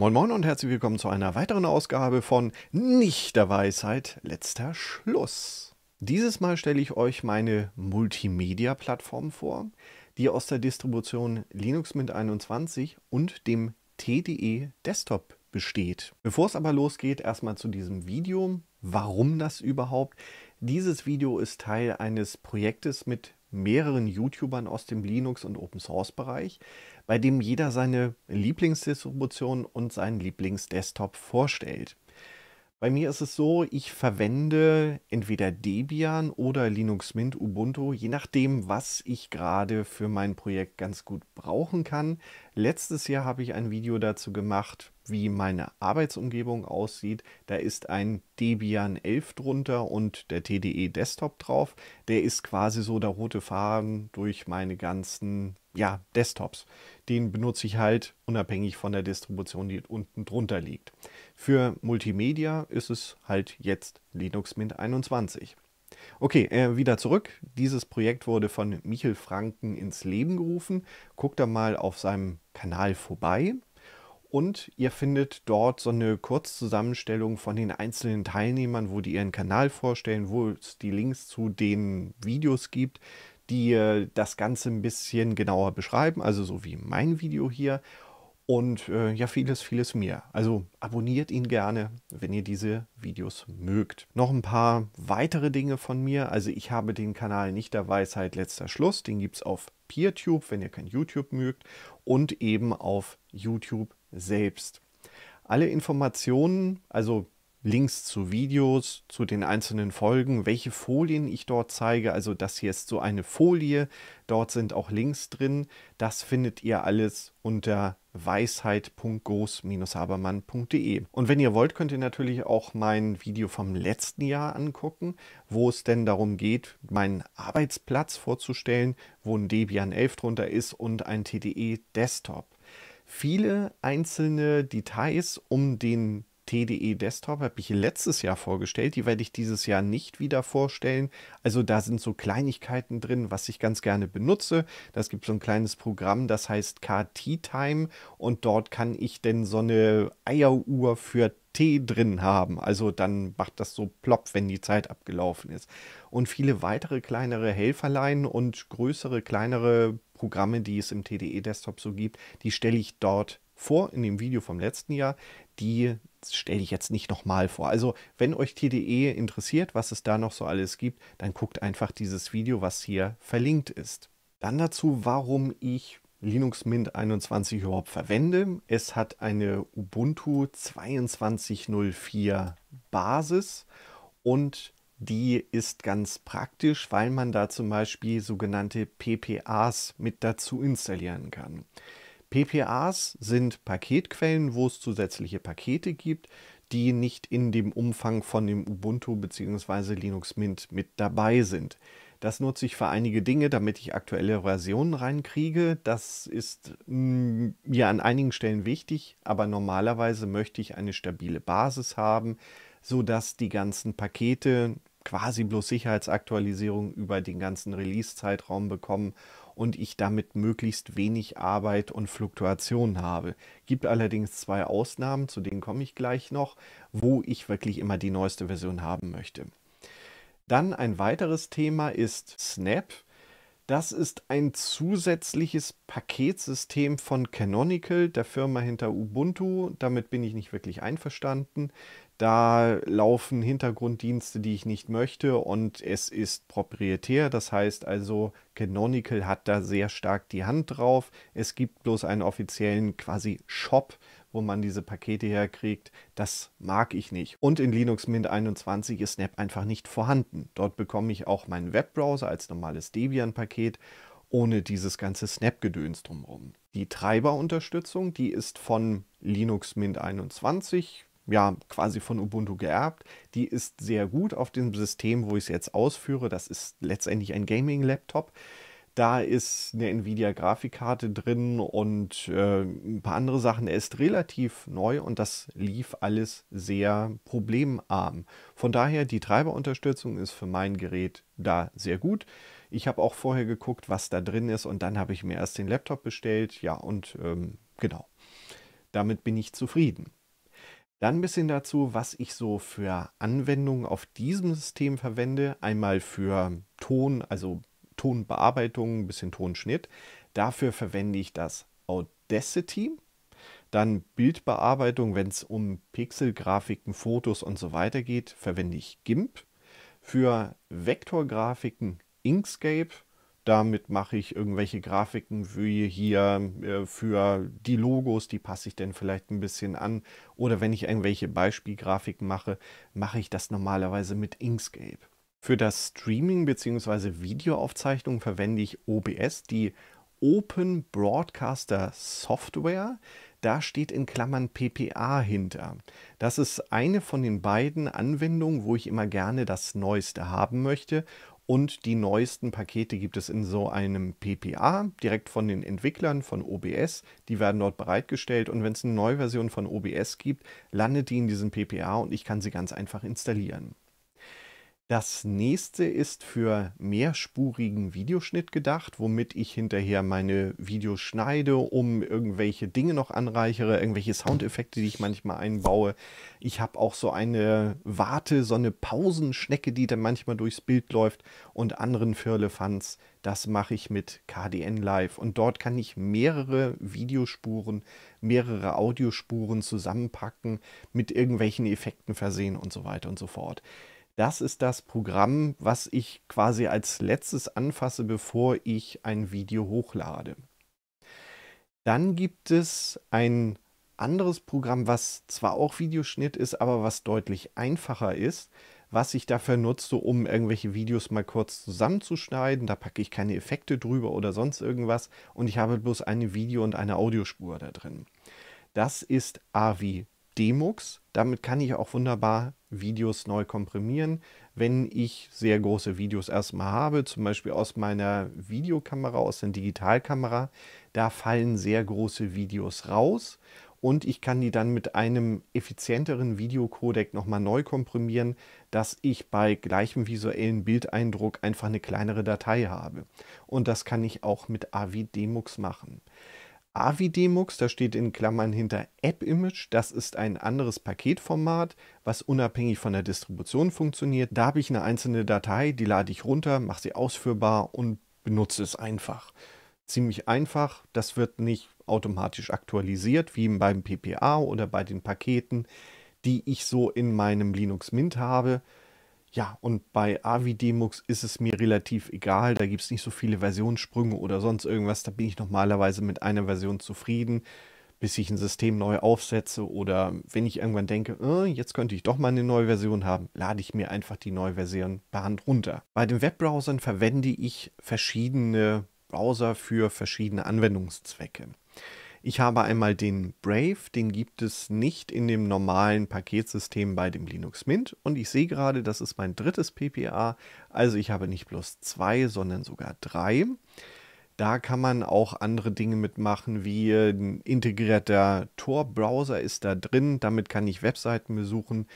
Moin Moin und herzlich willkommen zu einer weiteren Ausgabe von Nicht der Weisheit, letzter Schluss. Dieses Mal stelle ich euch meine Multimedia-Plattform vor, die aus der Distribution Linux Mint 21 und dem TDE Desktop besteht. Bevor es aber losgeht, erstmal zu diesem Video. Warum das überhaupt? Dieses Video ist Teil eines Projektes mit mehreren YouTubern aus dem Linux- und Open-Source-Bereich, bei dem jeder seine Lieblingsdistribution und seinen Lieblingsdesktop vorstellt. Bei mir ist es so, ich verwende entweder Debian oder Linux Mint Ubuntu, je nachdem, was ich gerade für mein Projekt ganz gut brauchen kann. Letztes Jahr habe ich ein Video dazu gemacht, wie meine Arbeitsumgebung aussieht. Da ist ein Debian 11 drunter und der TDE Desktop drauf. Der ist quasi so der rote Faden durch meine ganzen ja, Desktops. Den benutze ich halt unabhängig von der Distribution, die unten drunter liegt. Für Multimedia ist es halt jetzt Linux Mint 21. Okay, äh, wieder zurück. Dieses Projekt wurde von Michel Franken ins Leben gerufen. Guckt da mal auf seinem Kanal vorbei und ihr findet dort so eine Kurzzusammenstellung von den einzelnen Teilnehmern, wo die ihren Kanal vorstellen, wo es die Links zu den Videos gibt die äh, das Ganze ein bisschen genauer beschreiben, also so wie mein Video hier. Und äh, ja, vieles, vieles mehr. Also abonniert ihn gerne, wenn ihr diese Videos mögt. Noch ein paar weitere Dinge von mir. Also ich habe den Kanal Nicht der Weisheit letzter Schluss. Den gibt es auf PeerTube, wenn ihr kein YouTube mögt. Und eben auf YouTube selbst. Alle Informationen, also Links zu Videos, zu den einzelnen Folgen, welche Folien ich dort zeige. Also das hier ist so eine Folie, dort sind auch Links drin. Das findet ihr alles unter weisheit.groß-habermann.de. Und wenn ihr wollt, könnt ihr natürlich auch mein Video vom letzten Jahr angucken, wo es denn darum geht, meinen Arbeitsplatz vorzustellen, wo ein Debian 11 drunter ist und ein TDE Desktop. Viele einzelne Details um den TDE Desktop habe ich letztes Jahr vorgestellt. Die werde ich dieses Jahr nicht wieder vorstellen. Also da sind so Kleinigkeiten drin, was ich ganz gerne benutze. Das gibt so ein kleines Programm, das heißt KT Time und dort kann ich denn so eine Eieruhr für Tee drin haben. Also dann macht das so plopp, wenn die Zeit abgelaufen ist. Und viele weitere kleinere Helferlein und größere, kleinere Programme, die es im TDE Desktop so gibt, die stelle ich dort vor in dem Video vom letzten Jahr die stelle ich jetzt nicht nochmal vor. Also, wenn euch TDE interessiert, was es da noch so alles gibt, dann guckt einfach dieses Video, was hier verlinkt ist. Dann dazu, warum ich Linux Mint 21 überhaupt verwende. Es hat eine Ubuntu 22.04 Basis und die ist ganz praktisch, weil man da zum Beispiel sogenannte PPAs mit dazu installieren kann. PPAs sind Paketquellen, wo es zusätzliche Pakete gibt, die nicht in dem Umfang von dem Ubuntu bzw. Linux Mint mit dabei sind. Das nutze ich für einige Dinge, damit ich aktuelle Versionen reinkriege. Das ist mm, mir ja, an einigen Stellen wichtig, aber normalerweise möchte ich eine stabile Basis haben, sodass die ganzen Pakete quasi bloß Sicherheitsaktualisierung über den ganzen Release-Zeitraum bekommen und ich damit möglichst wenig Arbeit und Fluktuation habe. Gibt allerdings zwei Ausnahmen, zu denen komme ich gleich noch, wo ich wirklich immer die neueste Version haben möchte. Dann ein weiteres Thema ist Snap. Das ist ein zusätzliches Paketsystem von Canonical, der Firma hinter Ubuntu. Damit bin ich nicht wirklich einverstanden da laufen Hintergrunddienste, die ich nicht möchte und es ist proprietär, das heißt also Canonical hat da sehr stark die Hand drauf. Es gibt bloß einen offiziellen quasi Shop, wo man diese Pakete herkriegt. Das mag ich nicht. Und in Linux Mint 21 ist Snap einfach nicht vorhanden. Dort bekomme ich auch meinen Webbrowser als normales Debian-Paket ohne dieses ganze Snap-Gedöns drumherum. Die Treiberunterstützung, die ist von Linux Mint 21 ja quasi von Ubuntu geerbt. Die ist sehr gut auf dem System, wo ich es jetzt ausführe. Das ist letztendlich ein Gaming-Laptop. Da ist eine Nvidia-Grafikkarte drin und äh, ein paar andere Sachen. Er ist relativ neu und das lief alles sehr problemarm. Von daher, die Treiberunterstützung ist für mein Gerät da sehr gut. Ich habe auch vorher geguckt, was da drin ist und dann habe ich mir erst den Laptop bestellt. Ja, und ähm, genau. Damit bin ich zufrieden. Dann ein bisschen dazu, was ich so für Anwendungen auf diesem System verwende. Einmal für Ton, also Tonbearbeitung, ein bisschen Tonschnitt. Dafür verwende ich das Audacity. Dann Bildbearbeitung, wenn es um Pixelgrafiken, Fotos und so weiter geht, verwende ich GIMP. Für Vektorgrafiken Inkscape damit mache ich irgendwelche Grafiken wie hier äh, für die Logos, die passe ich denn vielleicht ein bisschen an. Oder wenn ich irgendwelche Beispielgrafiken mache, mache ich das normalerweise mit Inkscape. Für das Streaming bzw. Videoaufzeichnung verwende ich OBS, die Open Broadcaster Software. Da steht in Klammern PPA hinter. Das ist eine von den beiden Anwendungen, wo ich immer gerne das Neueste haben möchte und die neuesten Pakete gibt es in so einem PPA, direkt von den Entwicklern von OBS. Die werden dort bereitgestellt. Und wenn es eine neue Version von OBS gibt, landet die in diesem PPA und ich kann sie ganz einfach installieren. Das nächste ist für mehrspurigen Videoschnitt gedacht, womit ich hinterher meine Videos schneide, um irgendwelche Dinge noch anreichere, irgendwelche Soundeffekte, die ich manchmal einbaue. Ich habe auch so eine Warte, so eine Pausenschnecke, die dann manchmal durchs Bild läuft und anderen Firlefanz. Das mache ich mit KDN Live und dort kann ich mehrere Videospuren, mehrere Audiospuren zusammenpacken, mit irgendwelchen Effekten versehen und so weiter und so fort das ist das Programm, was ich quasi als letztes anfasse, bevor ich ein Video hochlade. Dann gibt es ein anderes Programm, was zwar auch Videoschnitt ist, aber was deutlich einfacher ist, was ich dafür nutze, um irgendwelche Videos mal kurz zusammenzuschneiden. Da packe ich keine Effekte drüber oder sonst irgendwas und ich habe bloß eine Video- und eine Audiospur da drin. Das ist AVI Demux. Damit kann ich auch wunderbar Videos neu komprimieren. Wenn ich sehr große Videos erstmal habe, zum Beispiel aus meiner Videokamera, aus der Digitalkamera, da fallen sehr große Videos raus und ich kann die dann mit einem effizienteren Videocodec nochmal neu komprimieren, dass ich bei gleichem visuellen Bildeindruck einfach eine kleinere Datei habe. Und das kann ich auch mit Avid Demux machen. AVI-Demux, da steht in Klammern hinter App-Image, das ist ein anderes Paketformat, was unabhängig von der Distribution funktioniert. Da habe ich eine einzelne Datei, die lade ich runter, mache sie ausführbar und benutze es einfach. Ziemlich einfach, das wird nicht automatisch aktualisiert, wie beim PPA oder bei den Paketen, die ich so in meinem Linux Mint habe. Ja, und bei AVI-Demux ist es mir relativ egal. Da gibt es nicht so viele Versionssprünge oder sonst irgendwas. Da bin ich normalerweise mit einer Version zufrieden, bis ich ein System neu aufsetze. Oder wenn ich irgendwann denke, äh, jetzt könnte ich doch mal eine neue Version haben, lade ich mir einfach die neue Version per Hand runter. Bei den Webbrowsern verwende ich verschiedene Browser für verschiedene Anwendungszwecke. Ich habe einmal den Brave, den gibt es nicht in dem normalen Paketsystem bei dem Linux Mint. Und ich sehe gerade, das ist mein drittes PPA. Also ich habe nicht bloß zwei, sondern sogar drei. Da kann man auch andere Dinge mitmachen, wie ein integrierter Tor-Browser ist da drin. Damit kann ich Webseiten besuchen,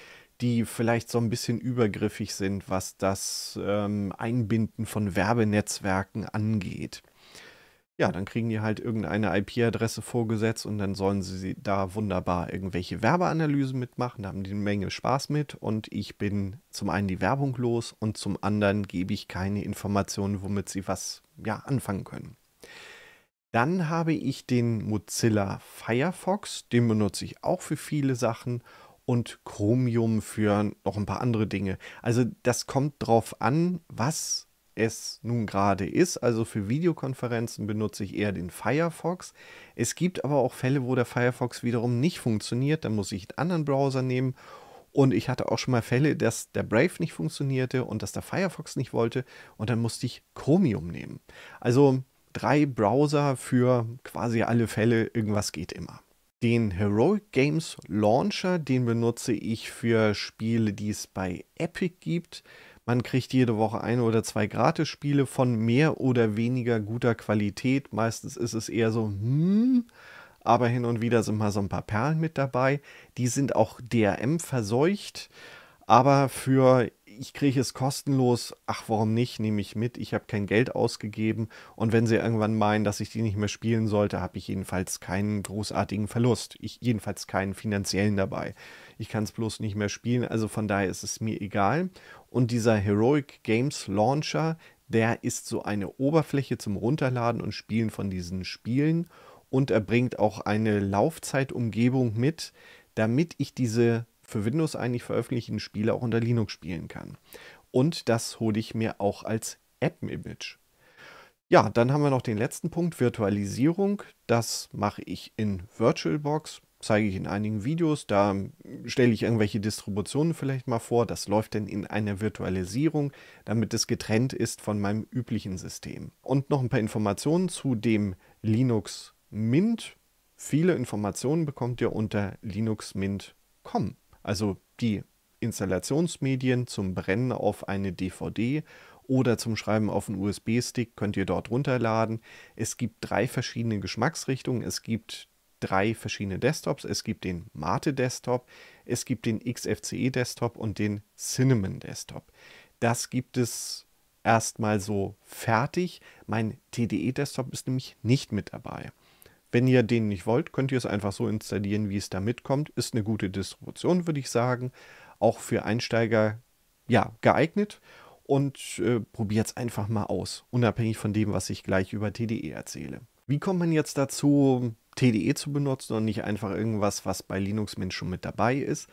die vielleicht so ein bisschen übergriffig sind, was das ähm, Einbinden von Werbenetzwerken angeht ja, dann kriegen die halt irgendeine IP-Adresse vorgesetzt und dann sollen sie da wunderbar irgendwelche Werbeanalysen mitmachen. Da haben die eine Menge Spaß mit und ich bin zum einen die Werbung los und zum anderen gebe ich keine Informationen, womit sie was ja, anfangen können. Dann habe ich den Mozilla Firefox, den benutze ich auch für viele Sachen und Chromium für noch ein paar andere Dinge. Also das kommt drauf an, was es nun gerade ist. Also für Videokonferenzen benutze ich eher den Firefox. Es gibt aber auch Fälle, wo der Firefox wiederum nicht funktioniert. Dann muss ich einen anderen Browser nehmen. Und ich hatte auch schon mal Fälle, dass der Brave nicht funktionierte und dass der Firefox nicht wollte. Und dann musste ich Chromium nehmen. Also drei Browser für quasi alle Fälle. Irgendwas geht immer. Den Heroic Games Launcher, den benutze ich für Spiele, die es bei Epic gibt. Man kriegt jede Woche ein oder zwei Gratisspiele von mehr oder weniger guter Qualität. Meistens ist es eher so, hm, aber hin und wieder sind mal so ein paar Perlen mit dabei. Die sind auch DRM verseucht, aber für ich kriege es kostenlos, ach warum nicht, nehme ich mit, ich habe kein Geld ausgegeben und wenn sie irgendwann meinen, dass ich die nicht mehr spielen sollte, habe ich jedenfalls keinen großartigen Verlust, ich jedenfalls keinen finanziellen dabei ich kann es bloß nicht mehr spielen, also von daher ist es mir egal. Und dieser Heroic Games Launcher, der ist so eine Oberfläche zum Runterladen und Spielen von diesen Spielen und er bringt auch eine Laufzeitumgebung mit, damit ich diese für Windows eigentlich veröffentlichten Spiele auch unter Linux spielen kann. Und das hole ich mir auch als App-Image. Ja, dann haben wir noch den letzten Punkt, Virtualisierung. Das mache ich in VirtualBox zeige ich in einigen Videos. Da stelle ich irgendwelche Distributionen vielleicht mal vor. Das läuft dann in einer Virtualisierung, damit es getrennt ist von meinem üblichen System. Und noch ein paar Informationen zu dem Linux Mint. Viele Informationen bekommt ihr unter linuxmint.com. Also die Installationsmedien zum Brennen auf eine DVD oder zum Schreiben auf einen USB-Stick könnt ihr dort runterladen. Es gibt drei verschiedene Geschmacksrichtungen. Es gibt drei verschiedene Desktops. Es gibt den Mate Desktop, es gibt den XFCE Desktop und den Cinnamon Desktop. Das gibt es erstmal so fertig. Mein TDE Desktop ist nämlich nicht mit dabei. Wenn ihr den nicht wollt, könnt ihr es einfach so installieren, wie es da mitkommt. Ist eine gute Distribution, würde ich sagen. Auch für Einsteiger ja, geeignet und äh, probiert es einfach mal aus, unabhängig von dem, was ich gleich über TDE erzähle. Wie kommt man jetzt dazu, TDE zu benutzen und nicht einfach irgendwas, was bei Linux Mint schon mit dabei ist.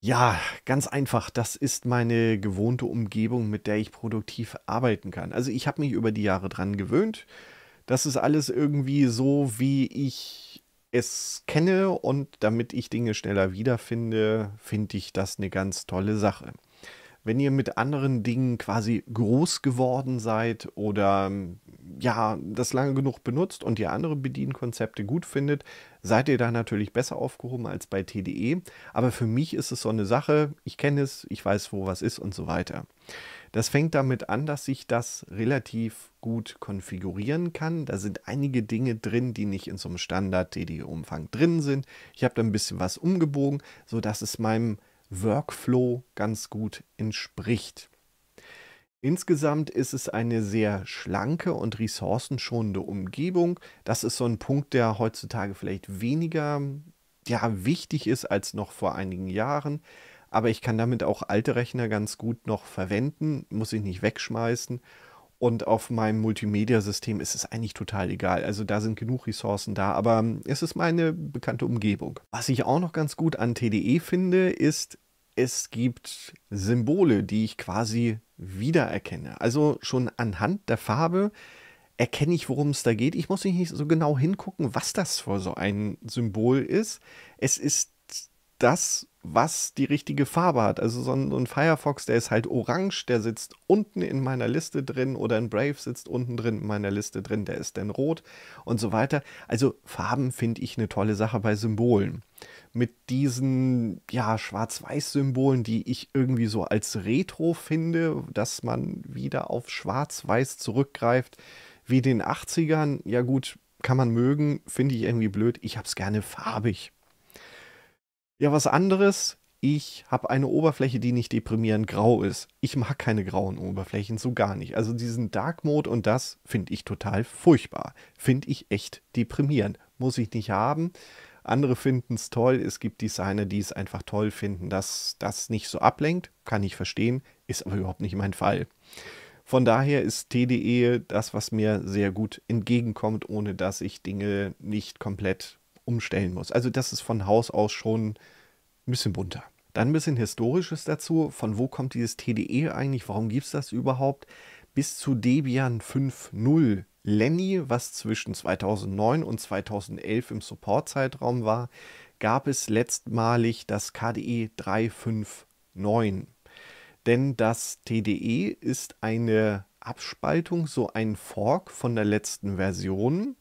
Ja, ganz einfach. Das ist meine gewohnte Umgebung, mit der ich produktiv arbeiten kann. Also ich habe mich über die Jahre dran gewöhnt. Das ist alles irgendwie so, wie ich es kenne und damit ich Dinge schneller wiederfinde, finde ich das eine ganz tolle Sache wenn ihr mit anderen Dingen quasi groß geworden seid oder ja, das lange genug benutzt und ihr andere Bedienkonzepte gut findet, seid ihr da natürlich besser aufgehoben als bei TDE. Aber für mich ist es so eine Sache, ich kenne es, ich weiß, wo was ist und so weiter. Das fängt damit an, dass ich das relativ gut konfigurieren kann. Da sind einige Dinge drin, die nicht in so einem Standard-TDE-Umfang drin sind. Ich habe da ein bisschen was umgebogen, sodass es meinem Workflow ganz gut entspricht. Insgesamt ist es eine sehr schlanke und ressourcenschonende Umgebung. Das ist so ein Punkt, der heutzutage vielleicht weniger ja, wichtig ist als noch vor einigen Jahren. Aber ich kann damit auch alte Rechner ganz gut noch verwenden, muss ich nicht wegschmeißen und auf meinem Multimedia-System ist es eigentlich total egal. Also da sind genug Ressourcen da, aber hm, es ist meine bekannte Umgebung. Was ich auch noch ganz gut an TDE finde, ist, es gibt Symbole, die ich quasi wiedererkenne. Also schon anhand der Farbe erkenne ich, worum es da geht. Ich muss nicht so genau hingucken, was das für so ein Symbol ist. Es ist das, was die richtige Farbe hat. Also so ein, so ein, Firefox, der ist halt orange, der sitzt unten in meiner Liste drin oder ein Brave sitzt unten drin in meiner Liste drin, der ist dann rot und so weiter. Also Farben finde ich eine tolle Sache bei Symbolen. Mit diesen ja, Schwarz-Weiß-Symbolen, die ich irgendwie so als Retro finde, dass man wieder auf Schwarz-Weiß zurückgreift, wie den 80ern. Ja gut, kann man mögen, finde ich irgendwie blöd. Ich habe es gerne farbig. Ja, was anderes. Ich habe eine Oberfläche, die nicht deprimierend grau ist. Ich mag keine grauen Oberflächen, so gar nicht. Also diesen Dark Mode und das finde ich total furchtbar. Finde ich echt deprimierend. Muss ich nicht haben. Andere finden es toll. Es gibt Designer, die es einfach toll finden, dass das nicht so ablenkt. Kann ich verstehen, ist aber überhaupt nicht mein Fall. Von daher ist TDE das, was mir sehr gut entgegenkommt, ohne dass ich Dinge nicht komplett umstellen muss. Also das ist von Haus aus schon ein bisschen bunter. Dann ein bisschen Historisches dazu, von wo kommt dieses TDE eigentlich, warum gibt es das überhaupt? Bis zu Debian 5.0 Lenny, was zwischen 2009 und 2011 im Support-Zeitraum war, gab es letztmalig das KDE 359. Denn das TDE ist eine Abspaltung, so ein Fork von der letzten Version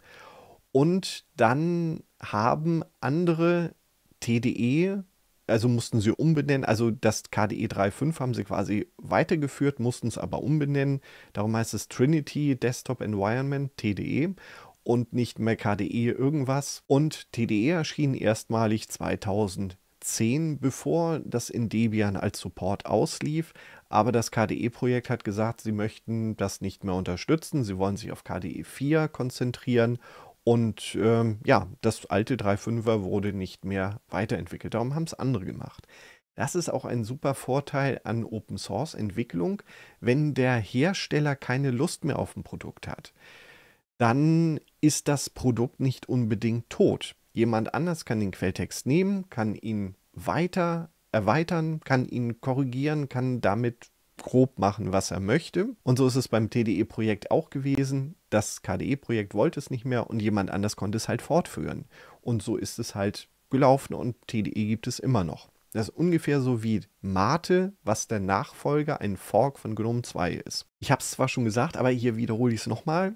und dann haben andere TDE, also mussten sie umbenennen, also das KDE 3.5 haben sie quasi weitergeführt, mussten es aber umbenennen. Darum heißt es Trinity Desktop Environment TDE und nicht mehr KDE irgendwas. Und TDE erschien erstmalig 2010, bevor das in Debian als Support auslief. Aber das KDE-Projekt hat gesagt, sie möchten das nicht mehr unterstützen. Sie wollen sich auf KDE 4 konzentrieren und ähm, ja, das alte 3.5er wurde nicht mehr weiterentwickelt. Darum haben es andere gemacht. Das ist auch ein super Vorteil an Open Source Entwicklung, wenn der Hersteller keine Lust mehr auf ein Produkt hat. Dann ist das Produkt nicht unbedingt tot. Jemand anders kann den Quelltext nehmen, kann ihn weiter erweitern, kann ihn korrigieren, kann damit grob machen, was er möchte. Und so ist es beim TDE-Projekt auch gewesen das KDE-Projekt wollte es nicht mehr und jemand anders konnte es halt fortführen. Und so ist es halt gelaufen und TDE gibt es immer noch. Das ist ungefähr so wie Mate, was der Nachfolger, ein Fork von GNOME 2 ist. Ich habe es zwar schon gesagt, aber hier wiederhole ich es nochmal.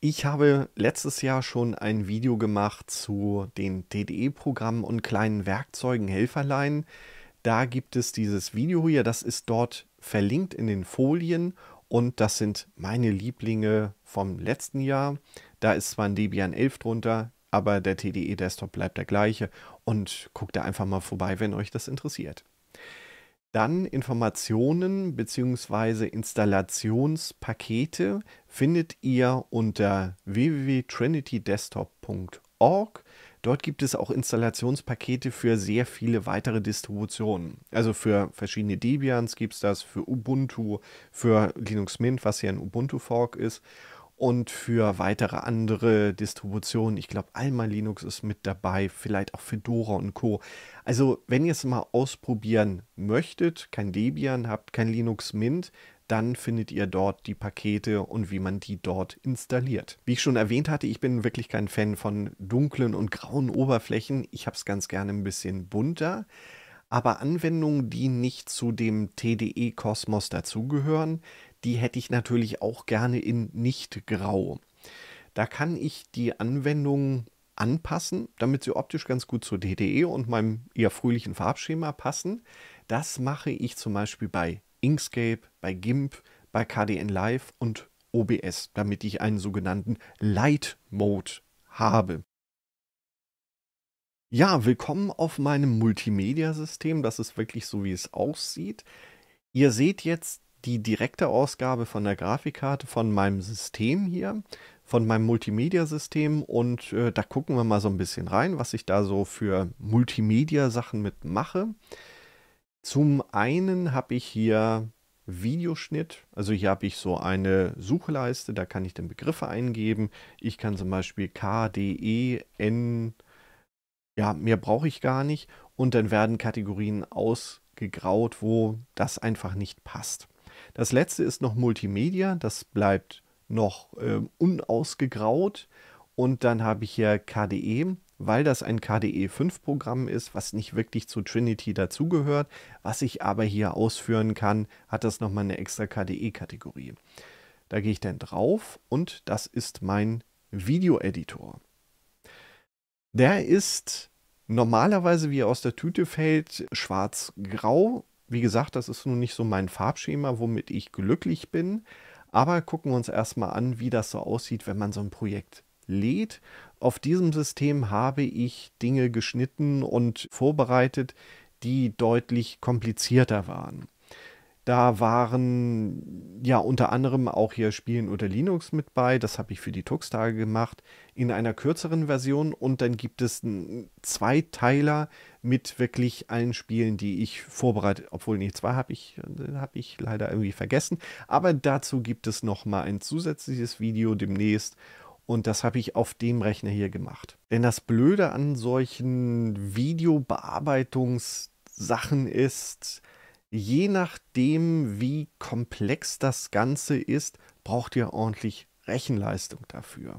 Ich habe letztes Jahr schon ein Video gemacht zu den TDE-Programmen und kleinen Werkzeugen Helferlein. Da gibt es dieses Video hier, das ist dort verlinkt in den Folien und das sind meine Lieblinge vom letzten Jahr. Da ist zwar ein Debian 11 drunter, aber der TDE Desktop bleibt der gleiche. Und guckt da einfach mal vorbei, wenn euch das interessiert. Dann Informationen bzw. Installationspakete findet ihr unter www.trinitydesktop.org Dort gibt es auch Installationspakete für sehr viele weitere Distributionen. Also für verschiedene Debians gibt es das, für Ubuntu, für Linux Mint, was ja ein Ubuntu-Fork ist, und für weitere andere Distributionen. Ich glaube, Alma Linux ist mit dabei, vielleicht auch Fedora und Co. Also, wenn ihr es mal ausprobieren möchtet, kein Debian habt, kein Linux Mint, dann findet ihr dort die Pakete und wie man die dort installiert. Wie ich schon erwähnt hatte, ich bin wirklich kein Fan von dunklen und grauen Oberflächen. Ich habe es ganz gerne ein bisschen bunter. Aber Anwendungen, die nicht zu dem TDE-Kosmos dazugehören, die hätte ich natürlich auch gerne in nicht grau. Da kann ich die Anwendungen anpassen, damit sie optisch ganz gut zu DDE und meinem eher fröhlichen Farbschema passen. Das mache ich zum Beispiel bei Inkscape, bei GIMP, bei KDN Live und OBS, damit ich einen sogenannten Light Mode habe. Ja, willkommen auf meinem Multimedia-System. Das ist wirklich so, wie es aussieht. Ihr seht jetzt die direkte Ausgabe von der Grafikkarte von meinem System hier, von meinem Multimedia-System. Und äh, da gucken wir mal so ein bisschen rein, was ich da so für Multimedia-Sachen mitmache. mache. Zum einen habe ich hier Videoschnitt. Also hier habe ich so eine Suchleiste, da kann ich dann Begriffe eingeben. Ich kann zum Beispiel K, D, E, N, ja, mehr brauche ich gar nicht. Und dann werden Kategorien ausgegraut, wo das einfach nicht passt. Das letzte ist noch Multimedia, das bleibt noch äh, unausgegraut. Und dann habe ich hier KDE, weil das ein KDE 5 Programm ist, was nicht wirklich zu Trinity dazugehört, was ich aber hier ausführen kann, hat das nochmal eine extra KDE-Kategorie. Da gehe ich dann drauf und das ist mein Video-Editor. Der ist normalerweise, wie er aus der Tüte fällt, schwarz-grau. Wie gesagt, das ist nun nicht so mein Farbschema, womit ich glücklich bin. Aber gucken wir uns erstmal an, wie das so aussieht, wenn man so ein Projekt lädt auf diesem System habe ich Dinge geschnitten und vorbereitet, die deutlich komplizierter waren. Da waren ja unter anderem auch hier Spielen unter Linux mit bei. Das habe ich für die Tux-Tage gemacht in einer kürzeren Version. Und dann gibt es zwei Teiler mit wirklich allen Spielen, die ich vorbereitet. Obwohl, nee, zwei habe ich, äh, hab ich leider irgendwie vergessen. Aber dazu gibt es nochmal ein zusätzliches Video demnächst. Und das habe ich auf dem Rechner hier gemacht. Denn das Blöde an solchen Videobearbeitungssachen ist, je nachdem, wie komplex das Ganze ist, braucht ihr ordentlich Rechenleistung dafür.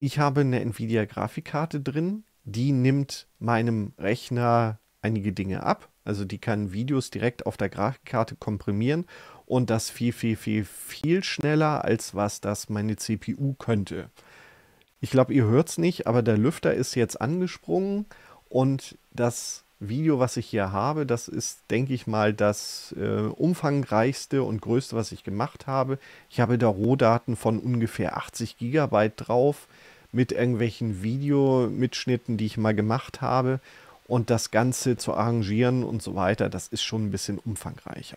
Ich habe eine Nvidia-Grafikkarte drin, die nimmt meinem Rechner einige Dinge ab, also die kann Videos direkt auf der Grafikkarte komprimieren und das viel, viel, viel, viel schneller, als was das meine CPU könnte. Ich glaube, ihr hört es nicht, aber der Lüfter ist jetzt angesprungen und das Video, was ich hier habe, das ist, denke ich mal, das äh, umfangreichste und größte, was ich gemacht habe. Ich habe da Rohdaten von ungefähr 80 Gigabyte drauf mit irgendwelchen Videomitschnitten, die ich mal gemacht habe und das Ganze zu arrangieren und so weiter, das ist schon ein bisschen umfangreicher.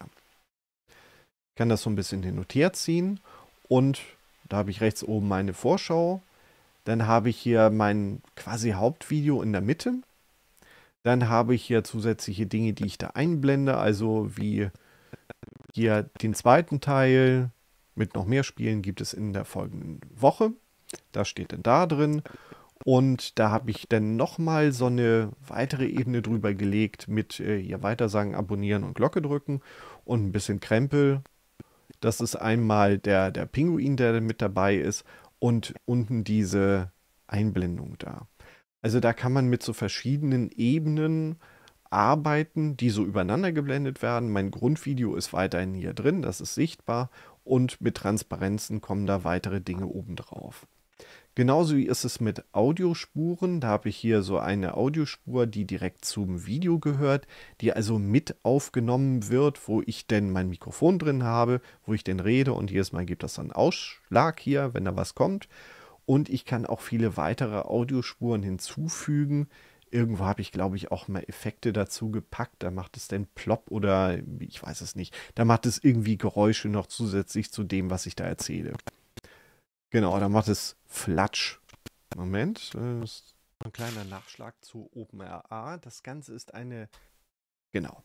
Ich kann das so ein bisschen hin und her ziehen und da habe ich rechts oben meine Vorschau. Dann habe ich hier mein quasi Hauptvideo in der Mitte. Dann habe ich hier zusätzliche Dinge, die ich da einblende, also wie hier den zweiten Teil mit noch mehr Spielen gibt es in der folgenden Woche. Das steht dann da drin. Und da habe ich dann nochmal so eine weitere Ebene drüber gelegt mit äh, hier sagen, abonnieren und Glocke drücken und ein bisschen Krempel. Das ist einmal der, der Pinguin, der mit dabei ist und unten diese Einblendung da. Also da kann man mit so verschiedenen Ebenen arbeiten, die so übereinander geblendet werden. Mein Grundvideo ist weiterhin hier drin, das ist sichtbar und mit Transparenzen kommen da weitere Dinge obendrauf. Genauso wie ist es mit Audiospuren. Da habe ich hier so eine Audiospur, die direkt zum Video gehört, die also mit aufgenommen wird, wo ich denn mein Mikrofon drin habe, wo ich denn rede und jedes Mal gibt das dann Ausschlag hier, wenn da was kommt. Und ich kann auch viele weitere Audiospuren hinzufügen. Irgendwo habe ich, glaube ich, auch mal Effekte dazu gepackt. Da macht es dann Plop oder ich weiß es nicht. Da macht es irgendwie Geräusche noch zusätzlich zu dem, was ich da erzähle. Genau, dann macht es Flatsch. Moment. Äh, ein kleiner Nachschlag zu OpenRA. Das Ganze ist eine. Genau.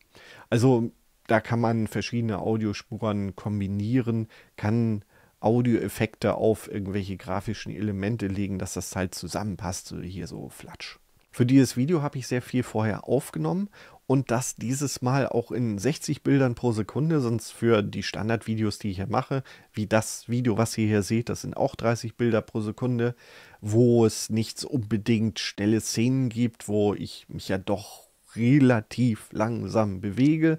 Also da kann man verschiedene Audiospuren kombinieren, kann Audioeffekte auf irgendwelche grafischen Elemente legen, dass das halt zusammenpasst. Hier so Flatsch. Für dieses Video habe ich sehr viel vorher aufgenommen und das dieses Mal auch in 60 Bildern pro Sekunde, sonst für die Standardvideos, die ich hier mache, wie das Video, was ihr hier seht, das sind auch 30 Bilder pro Sekunde, wo es nicht unbedingt schnelle Szenen gibt, wo ich mich ja doch relativ langsam bewege.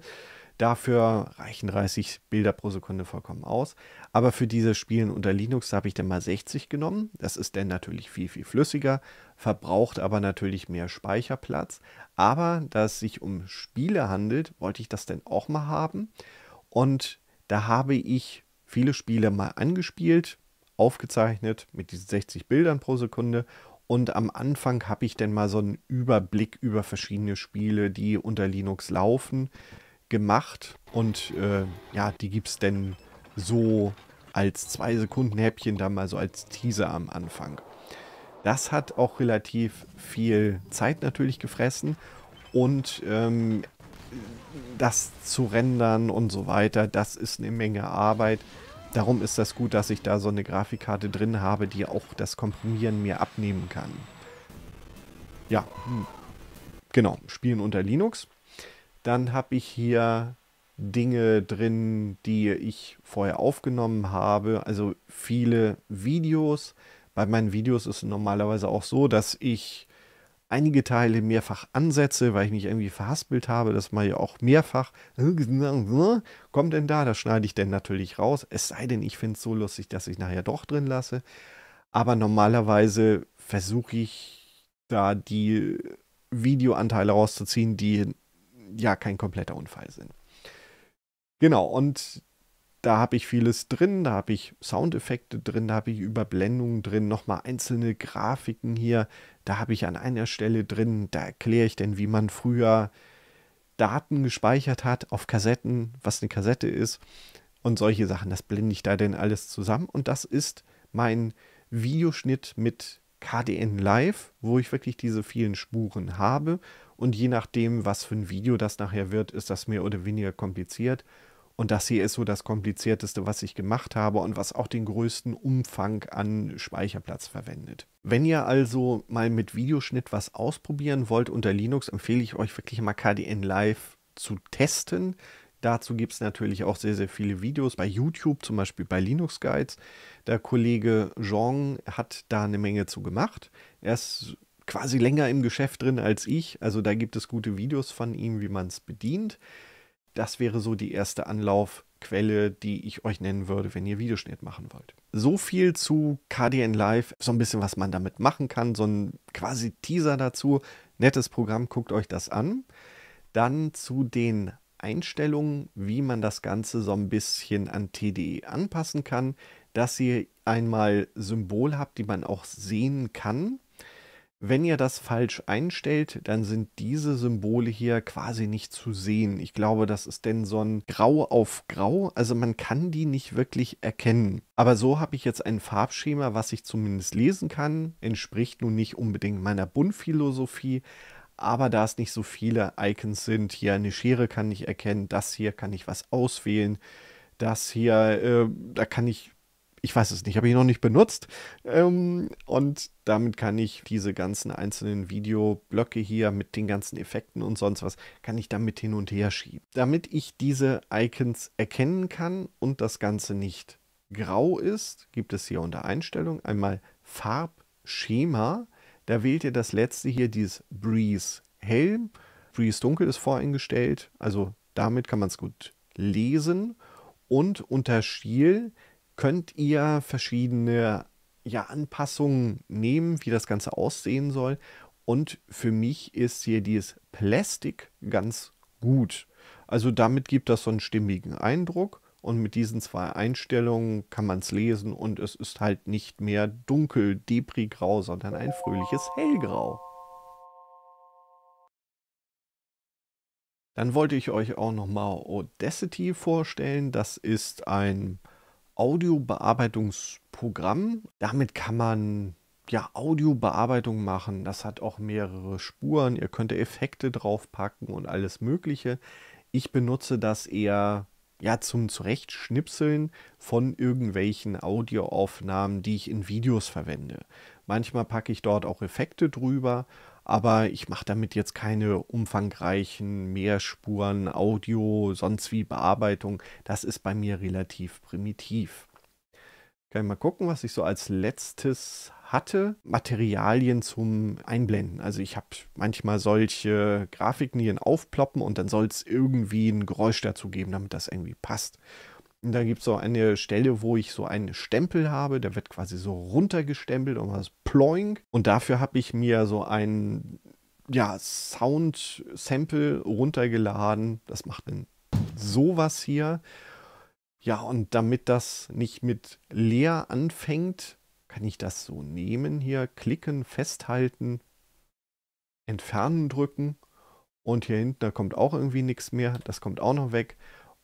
Dafür reichen 30 Bilder pro Sekunde vollkommen aus. Aber für diese Spielen unter Linux habe ich dann mal 60 genommen. Das ist dann natürlich viel, viel flüssiger, verbraucht aber natürlich mehr Speicherplatz. Aber da es sich um Spiele handelt, wollte ich das dann auch mal haben. Und da habe ich viele Spiele mal angespielt, aufgezeichnet mit diesen 60 Bildern pro Sekunde. Und am Anfang habe ich dann mal so einen Überblick über verschiedene Spiele, die unter Linux laufen gemacht. Und äh, ja, die gibt es denn so als 2 Sekunden Häppchen da mal so als Teaser am Anfang. Das hat auch relativ viel Zeit natürlich gefressen und ähm, das zu rendern und so weiter, das ist eine Menge Arbeit. Darum ist das gut, dass ich da so eine Grafikkarte drin habe, die auch das Komprimieren mir abnehmen kann. Ja, hm. genau, spielen unter Linux. Dann habe ich hier Dinge drin, die ich vorher aufgenommen habe, also viele Videos. Bei meinen Videos ist es normalerweise auch so, dass ich einige Teile mehrfach ansetze, weil ich mich irgendwie verhaspelt habe. Das mal ja auch mehrfach. Kommt denn da? Das schneide ich denn natürlich raus. Es sei denn, ich finde es so lustig, dass ich nachher doch drin lasse. Aber normalerweise versuche ich da die Videoanteile rauszuziehen, die ja kein kompletter Unfall sind. Genau, und da habe ich vieles drin, da habe ich Soundeffekte drin, da habe ich Überblendungen drin, nochmal einzelne Grafiken hier, da habe ich an einer Stelle drin, da erkläre ich denn, wie man früher Daten gespeichert hat auf Kassetten, was eine Kassette ist und solche Sachen. Das blende ich da denn alles zusammen und das ist mein Videoschnitt mit KDN Live, wo ich wirklich diese vielen Spuren habe und je nachdem, was für ein Video das nachher wird, ist das mehr oder weniger kompliziert. Und das hier ist so das komplizierteste, was ich gemacht habe und was auch den größten Umfang an Speicherplatz verwendet. Wenn ihr also mal mit Videoschnitt was ausprobieren wollt unter Linux, empfehle ich euch wirklich mal KDN Live zu testen. Dazu gibt es natürlich auch sehr, sehr viele Videos bei YouTube, zum Beispiel bei Linux Guides. Der Kollege Jean hat da eine Menge zu gemacht. Er ist quasi länger im Geschäft drin als ich. Also da gibt es gute Videos von ihm, wie man es bedient. Das wäre so die erste Anlaufquelle, die ich euch nennen würde, wenn ihr Videoschnitt machen wollt. So viel zu KDN Live, so ein bisschen, was man damit machen kann, so ein quasi Teaser dazu. Nettes Programm, guckt euch das an. Dann zu den Einstellungen, wie man das Ganze so ein bisschen an TDE anpassen kann, dass ihr einmal Symbol habt, die man auch sehen kann. Wenn ihr das falsch einstellt, dann sind diese Symbole hier quasi nicht zu sehen. Ich glaube, das ist denn so ein Grau auf Grau, also man kann die nicht wirklich erkennen. Aber so habe ich jetzt ein Farbschema, was ich zumindest lesen kann, entspricht nun nicht unbedingt meiner Bundphilosophie. aber da es nicht so viele Icons sind, hier eine Schere kann ich erkennen, das hier kann ich was auswählen, das hier, äh, da kann ich ich weiß es nicht, habe ich noch nicht benutzt. Ähm, und damit kann ich diese ganzen einzelnen Videoblöcke hier mit den ganzen Effekten und sonst was, kann ich damit hin und her schieben. Damit ich diese Icons erkennen kann und das Ganze nicht grau ist, gibt es hier unter Einstellung einmal Farbschema. Da wählt ihr das letzte hier, dieses Breeze Helm. Breeze dunkel ist voreingestellt, also damit kann man es gut lesen. Und unter Stil könnt ihr verschiedene ja, Anpassungen nehmen, wie das Ganze aussehen soll. Und für mich ist hier dieses Plastik ganz gut. Also damit gibt das so einen stimmigen Eindruck. Und mit diesen zwei Einstellungen kann man es lesen und es ist halt nicht mehr dunkel, deprigrau, sondern ein fröhliches Hellgrau. Dann wollte ich euch auch nochmal Audacity vorstellen. Das ist ein Audiobearbeitungsprogramm. Damit kann man ja, Audiobearbeitung machen. Das hat auch mehrere Spuren. Ihr könnt Effekte draufpacken und alles Mögliche. Ich benutze das eher ja, zum Zurechtschnipseln von irgendwelchen Audioaufnahmen, die ich in Videos verwende. Manchmal packe ich dort auch Effekte drüber aber ich mache damit jetzt keine umfangreichen Mehrspuren, Audio, sonst wie Bearbeitung. Das ist bei mir relativ primitiv. Kann ich mal gucken, was ich so als letztes hatte. Materialien zum Einblenden. Also ich habe manchmal solche Grafiken, die dann aufploppen und dann soll es irgendwie ein Geräusch dazu geben, damit das irgendwie passt. Und da gibt es so eine Stelle, wo ich so einen Stempel habe. Der wird quasi so runtergestempelt und was ploing. Und dafür habe ich mir so ein ja, Sound-Sample runtergeladen. Das macht dann sowas hier. Ja, und damit das nicht mit leer anfängt, kann ich das so nehmen hier, klicken, festhalten, entfernen drücken. Und hier hinten, da kommt auch irgendwie nichts mehr. Das kommt auch noch weg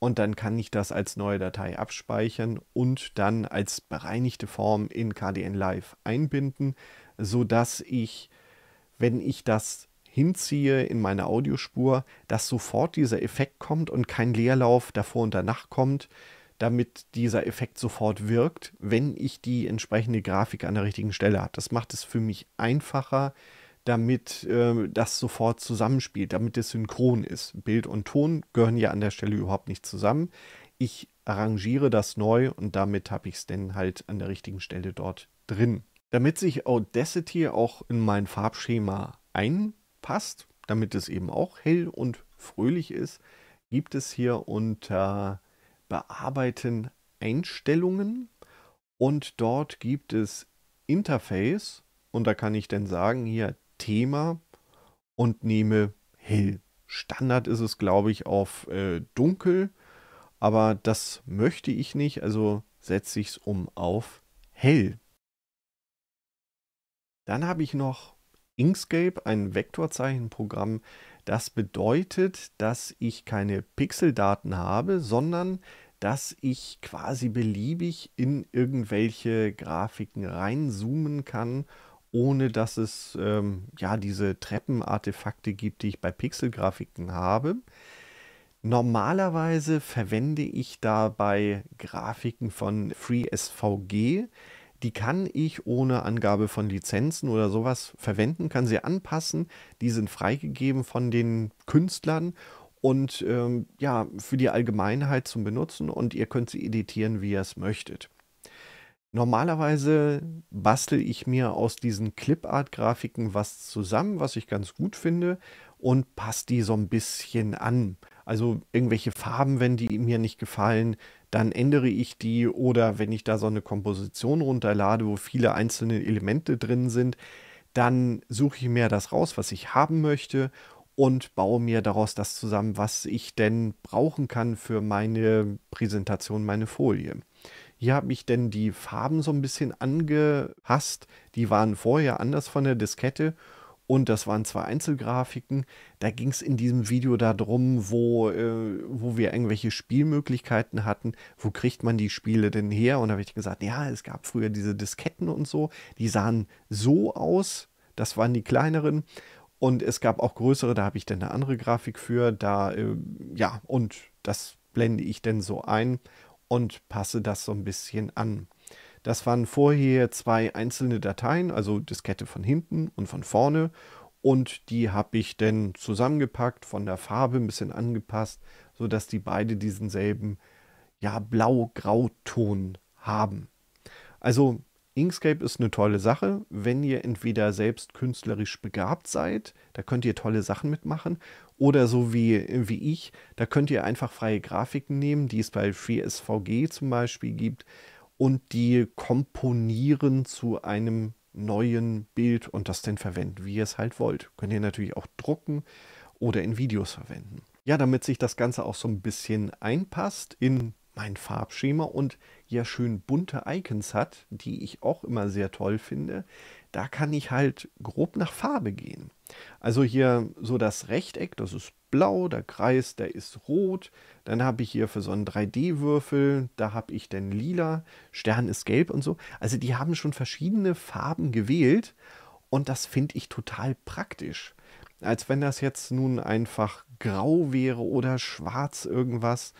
und dann kann ich das als neue Datei abspeichern und dann als bereinigte Form in KDN Live einbinden, sodass ich, wenn ich das hinziehe in meine Audiospur, dass sofort dieser Effekt kommt und kein Leerlauf davor und danach kommt, damit dieser Effekt sofort wirkt, wenn ich die entsprechende Grafik an der richtigen Stelle habe. Das macht es für mich einfacher, damit äh, das sofort zusammenspielt, damit es synchron ist. Bild und Ton gehören ja an der Stelle überhaupt nicht zusammen. Ich arrangiere das neu und damit habe ich es dann halt an der richtigen Stelle dort drin. Damit sich Audacity auch in mein Farbschema einpasst, damit es eben auch hell und fröhlich ist, gibt es hier unter Bearbeiten Einstellungen und dort gibt es Interface und da kann ich dann sagen, hier Thema und nehme hell. Standard ist es, glaube ich, auf äh, dunkel, aber das möchte ich nicht, also setze ich es um auf hell. Dann habe ich noch Inkscape, ein Vektorzeichenprogramm. Das bedeutet, dass ich keine Pixeldaten habe, sondern dass ich quasi beliebig in irgendwelche Grafiken reinzoomen kann ohne dass es ähm, ja diese Treppenartefakte gibt, die ich bei Pixelgrafiken habe. Normalerweise verwende ich dabei Grafiken von FreeSVG. Die kann ich ohne Angabe von Lizenzen oder sowas verwenden, kann sie anpassen. Die sind freigegeben von den Künstlern und ähm, ja, für die Allgemeinheit zum Benutzen und ihr könnt sie editieren, wie ihr es möchtet. Normalerweise bastel ich mir aus diesen Clipart-Grafiken was zusammen, was ich ganz gut finde und passe die so ein bisschen an. Also irgendwelche Farben, wenn die mir nicht gefallen, dann ändere ich die oder wenn ich da so eine Komposition runterlade, wo viele einzelne Elemente drin sind, dann suche ich mir das raus, was ich haben möchte und baue mir daraus das zusammen, was ich denn brauchen kann für meine Präsentation, meine Folie. Hier habe ich denn die Farben so ein bisschen angepasst. Die waren vorher anders von der Diskette und das waren zwei Einzelgrafiken. Da ging es in diesem Video darum, wo, äh, wo wir irgendwelche Spielmöglichkeiten hatten. Wo kriegt man die Spiele denn her? Und da habe ich gesagt, ja, es gab früher diese Disketten und so. Die sahen so aus. Das waren die kleineren. Und es gab auch größere, da habe ich dann eine andere Grafik für. Da, äh, ja, und das blende ich dann so ein und passe das so ein bisschen an. Das waren vorher zwei einzelne Dateien, also Diskette von hinten und von vorne. Und die habe ich dann zusammengepackt, von der Farbe ein bisschen angepasst, sodass die beide diesen selben ja, Blau-Grauton haben. Also Inkscape ist eine tolle Sache, wenn ihr entweder selbst künstlerisch begabt seid, da könnt ihr tolle Sachen mitmachen, oder so wie, wie ich, da könnt ihr einfach freie Grafiken nehmen, die es bei FreeSVG zum Beispiel gibt, und die komponieren zu einem neuen Bild und das dann verwenden, wie ihr es halt wollt. Könnt ihr natürlich auch drucken oder in Videos verwenden. Ja, damit sich das Ganze auch so ein bisschen einpasst in mein Farbschema und ja schön bunte Icons hat, die ich auch immer sehr toll finde, da kann ich halt grob nach Farbe gehen. Also hier so das Rechteck, das ist blau, der Kreis, der ist rot. Dann habe ich hier für so einen 3D-Würfel, da habe ich den lila, Stern ist gelb und so. Also die haben schon verschiedene Farben gewählt und das finde ich total praktisch. Als wenn das jetzt nun einfach grau wäre oder schwarz irgendwas.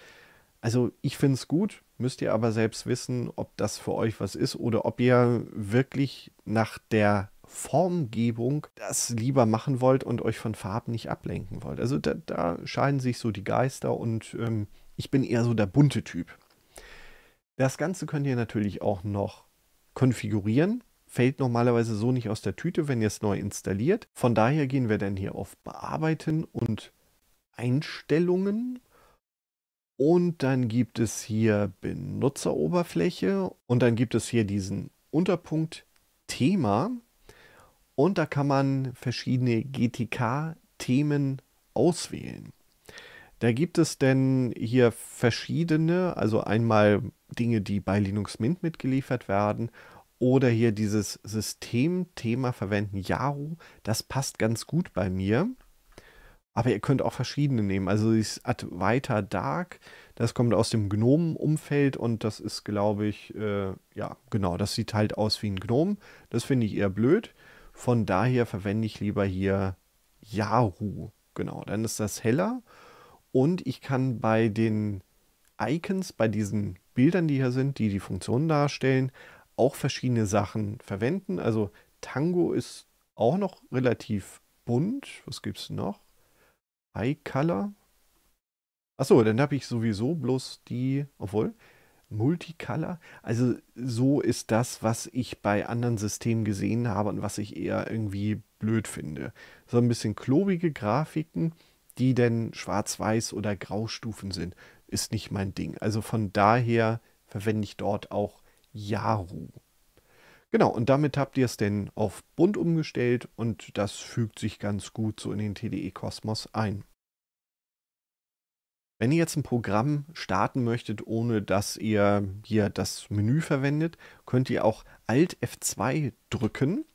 Also ich finde es gut, müsst ihr aber selbst wissen, ob das für euch was ist oder ob ihr wirklich nach der Formgebung das lieber machen wollt und euch von Farben nicht ablenken wollt. Also da, da scheiden sich so die Geister und ähm, ich bin eher so der bunte Typ. Das Ganze könnt ihr natürlich auch noch konfigurieren. Fällt normalerweise so nicht aus der Tüte, wenn ihr es neu installiert. Von daher gehen wir dann hier auf Bearbeiten und Einstellungen. Und dann gibt es hier Benutzeroberfläche und dann gibt es hier diesen Unterpunkt Thema. Und da kann man verschiedene GTK-Themen auswählen. Da gibt es denn hier verschiedene, also einmal Dinge, die bei Linux Mint mitgeliefert werden oder hier dieses System-Thema verwenden, Yahoo, das passt ganz gut bei mir. Aber ihr könnt auch verschiedene nehmen. Also dieses Advaita Dark, das kommt aus dem Gnomen-Umfeld und das ist, glaube ich, äh, ja, genau, das sieht halt aus wie ein Gnom. Das finde ich eher blöd. Von daher verwende ich lieber hier Yahoo. Genau, dann ist das heller. Und ich kann bei den Icons, bei diesen Bildern, die hier sind, die die Funktionen darstellen, auch verschiedene Sachen verwenden. Also Tango ist auch noch relativ bunt. Was gibt es noch? Eye Color. Achso, dann habe ich sowieso bloß die, obwohl, Multicolor. Also so ist das, was ich bei anderen Systemen gesehen habe und was ich eher irgendwie blöd finde. So ein bisschen klobige Grafiken, die denn schwarz-weiß oder graustufen sind, ist nicht mein Ding. Also von daher verwende ich dort auch Yaru. Genau, und damit habt ihr es denn auf bunt umgestellt und das fügt sich ganz gut so in den TDE-Kosmos ein. Wenn ihr jetzt ein Programm starten möchtet, ohne dass ihr hier das Menü verwendet, könnt ihr auch Alt F2 drücken.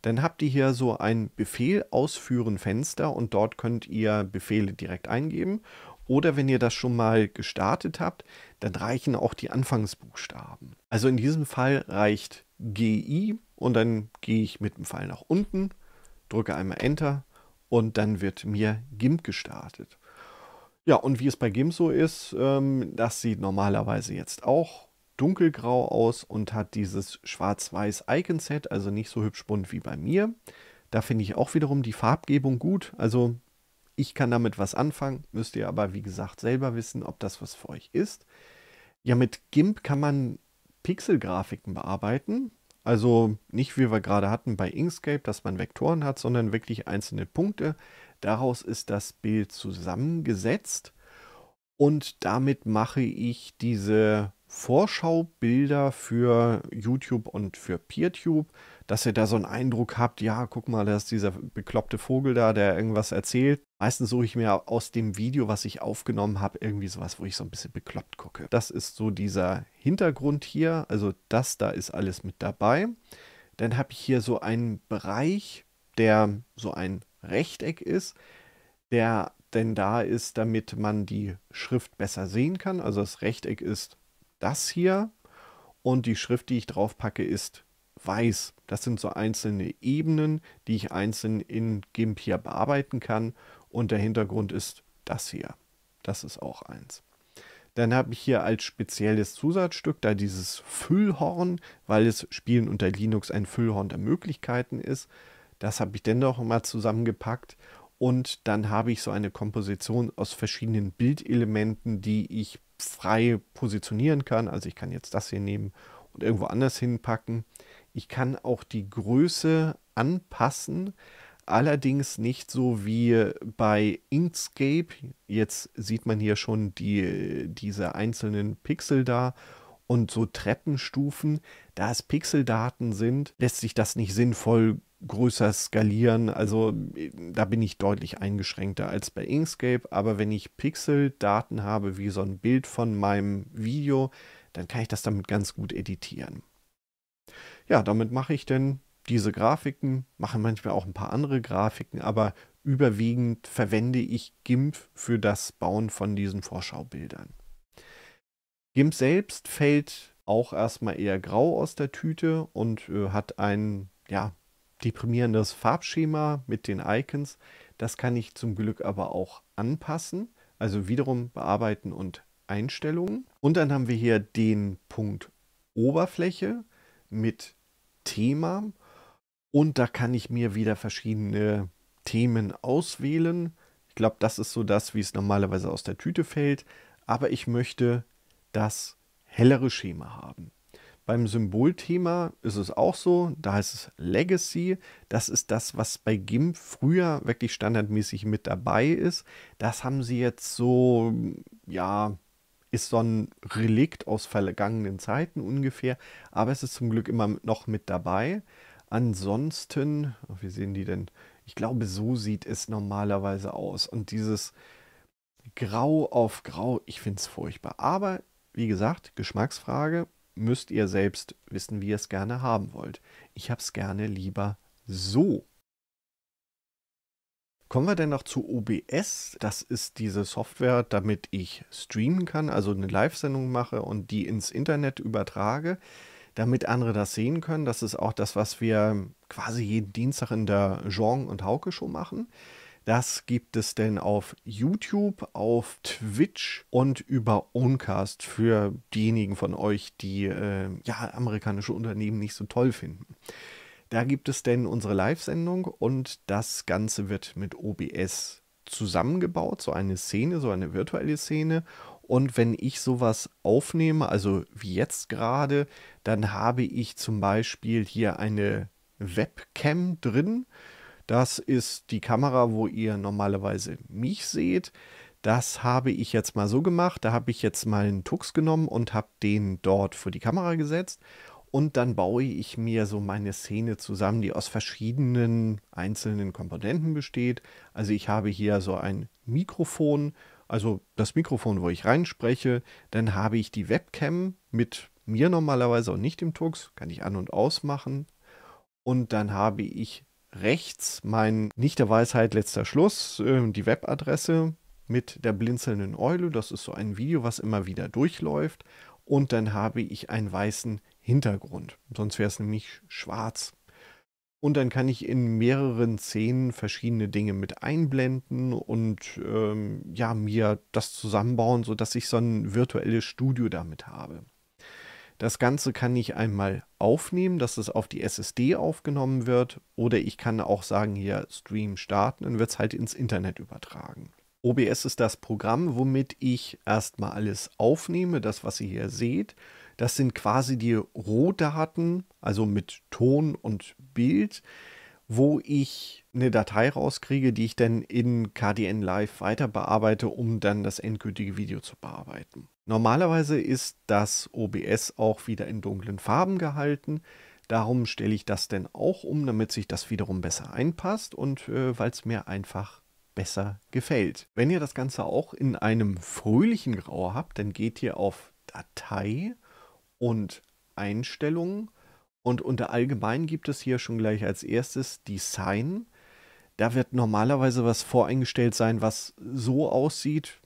Dann habt ihr hier so ein Befehl ausführen Fenster und dort könnt ihr Befehle direkt eingeben. Oder wenn ihr das schon mal gestartet habt, dann reichen auch die Anfangsbuchstaben. Also in diesem Fall reicht GI und dann gehe ich mit dem Pfeil nach unten, drücke einmal Enter und dann wird mir GIMP gestartet. Ja, und wie es bei GIMP so ist, ähm, das sieht normalerweise jetzt auch dunkelgrau aus und hat dieses schwarz-weiß Icon-Set, also nicht so hübsch bunt wie bei mir. Da finde ich auch wiederum die Farbgebung gut. Also ich kann damit was anfangen, müsst ihr aber wie gesagt selber wissen, ob das was für euch ist. Ja, mit GIMP kann man Pixelgrafiken bearbeiten. Also nicht wie wir gerade hatten bei Inkscape, dass man Vektoren hat, sondern wirklich einzelne Punkte. Daraus ist das Bild zusammengesetzt und damit mache ich diese Vorschaubilder für YouTube und für PeerTube, dass ihr da so einen Eindruck habt, ja, guck mal, da ist dieser bekloppte Vogel da, der irgendwas erzählt. Meistens suche ich mir aus dem Video, was ich aufgenommen habe, irgendwie sowas, wo ich so ein bisschen bekloppt gucke. Das ist so dieser Hintergrund hier, also das da ist alles mit dabei. Dann habe ich hier so einen Bereich, der so ein Rechteck ist, der denn da ist, damit man die Schrift besser sehen kann. Also das Rechteck ist das hier und die Schrift, die ich drauf packe, ist weiß. Das sind so einzelne Ebenen, die ich einzeln in GIMP hier bearbeiten kann und der Hintergrund ist das hier. Das ist auch eins. Dann habe ich hier als spezielles Zusatzstück da dieses Füllhorn, weil es Spielen unter Linux ein Füllhorn der Möglichkeiten ist. Das habe ich dennoch mal zusammengepackt und dann habe ich so eine Komposition aus verschiedenen Bildelementen, die ich frei positionieren kann. Also ich kann jetzt das hier nehmen und irgendwo anders hinpacken. Ich kann auch die Größe anpassen, allerdings nicht so wie bei Inkscape. Jetzt sieht man hier schon die, diese einzelnen Pixel da und so Treppenstufen. Da es Pixeldaten sind, lässt sich das nicht sinnvoll größer skalieren. Also äh, da bin ich deutlich eingeschränkter als bei Inkscape. Aber wenn ich Pixel-Daten habe, wie so ein Bild von meinem Video, dann kann ich das damit ganz gut editieren. Ja, damit mache ich denn diese Grafiken, mache manchmal auch ein paar andere Grafiken, aber überwiegend verwende ich GIMP für das Bauen von diesen Vorschaubildern. GIMP selbst fällt auch erstmal eher grau aus der Tüte und äh, hat einen ja, deprimierendes Farbschema mit den Icons. Das kann ich zum Glück aber auch anpassen, also wiederum bearbeiten und Einstellungen. Und dann haben wir hier den Punkt Oberfläche mit Thema und da kann ich mir wieder verschiedene Themen auswählen. Ich glaube, das ist so das, wie es normalerweise aus der Tüte fällt, aber ich möchte das hellere Schema haben. Beim Symbolthema ist es auch so, da heißt es Legacy. Das ist das, was bei GIMP früher wirklich standardmäßig mit dabei ist. Das haben sie jetzt so, ja, ist so ein Relikt aus vergangenen Zeiten ungefähr, aber es ist zum Glück immer noch mit dabei. Ansonsten, wie sehen die denn? Ich glaube, so sieht es normalerweise aus. Und dieses Grau auf Grau, ich finde es furchtbar. Aber wie gesagt, Geschmacksfrage müsst ihr selbst wissen, wie ihr es gerne haben wollt. Ich habe es gerne lieber so. Kommen wir denn noch zu OBS. Das ist diese Software, damit ich streamen kann, also eine Live-Sendung mache und die ins Internet übertrage, damit andere das sehen können. Das ist auch das, was wir quasi jeden Dienstag in der Jean und Hauke Show machen. Das gibt es denn auf YouTube, auf Twitch und über Owncast für diejenigen von euch, die äh, ja, amerikanische Unternehmen nicht so toll finden. Da gibt es denn unsere Live-Sendung und das Ganze wird mit OBS zusammengebaut, so eine Szene, so eine virtuelle Szene. Und wenn ich sowas aufnehme, also wie jetzt gerade, dann habe ich zum Beispiel hier eine Webcam drin, das ist die Kamera, wo ihr normalerweise mich seht. Das habe ich jetzt mal so gemacht. Da habe ich jetzt mal einen Tux genommen und habe den dort vor die Kamera gesetzt. Und dann baue ich mir so meine Szene zusammen, die aus verschiedenen einzelnen Komponenten besteht. Also ich habe hier so ein Mikrofon, also das Mikrofon, wo ich reinspreche. Dann habe ich die Webcam mit mir normalerweise und nicht im Tux, kann ich an und ausmachen. Und dann habe ich rechts mein Nicht der Weisheit letzter Schluss, ähm, die Webadresse mit der blinzelnden Eule. Das ist so ein Video, was immer wieder durchläuft. Und dann habe ich einen weißen Hintergrund. Sonst wäre es nämlich schwarz. Und dann kann ich in mehreren Szenen verschiedene Dinge mit einblenden und ähm, ja, mir das zusammenbauen, sodass ich so ein virtuelles Studio damit habe. Das Ganze kann ich einmal aufnehmen, dass es auf die SSD aufgenommen wird oder ich kann auch sagen hier Stream starten dann wird es halt ins Internet übertragen. OBS ist das Programm, womit ich erstmal alles aufnehme, das was ihr hier seht. Das sind quasi die Rohdaten, also mit Ton und Bild, wo ich eine Datei rauskriege, die ich dann in KDN Live weiter bearbeite, um dann das endgültige Video zu bearbeiten. Normalerweise ist das OBS auch wieder in dunklen Farben gehalten. Darum stelle ich das denn auch um, damit sich das wiederum besser einpasst und äh, weil es mir einfach besser gefällt. Wenn ihr das Ganze auch in einem fröhlichen Grau habt, dann geht ihr auf Datei und Einstellungen und unter Allgemein gibt es hier schon gleich als erstes Design. Da wird normalerweise was voreingestellt sein, was so aussieht,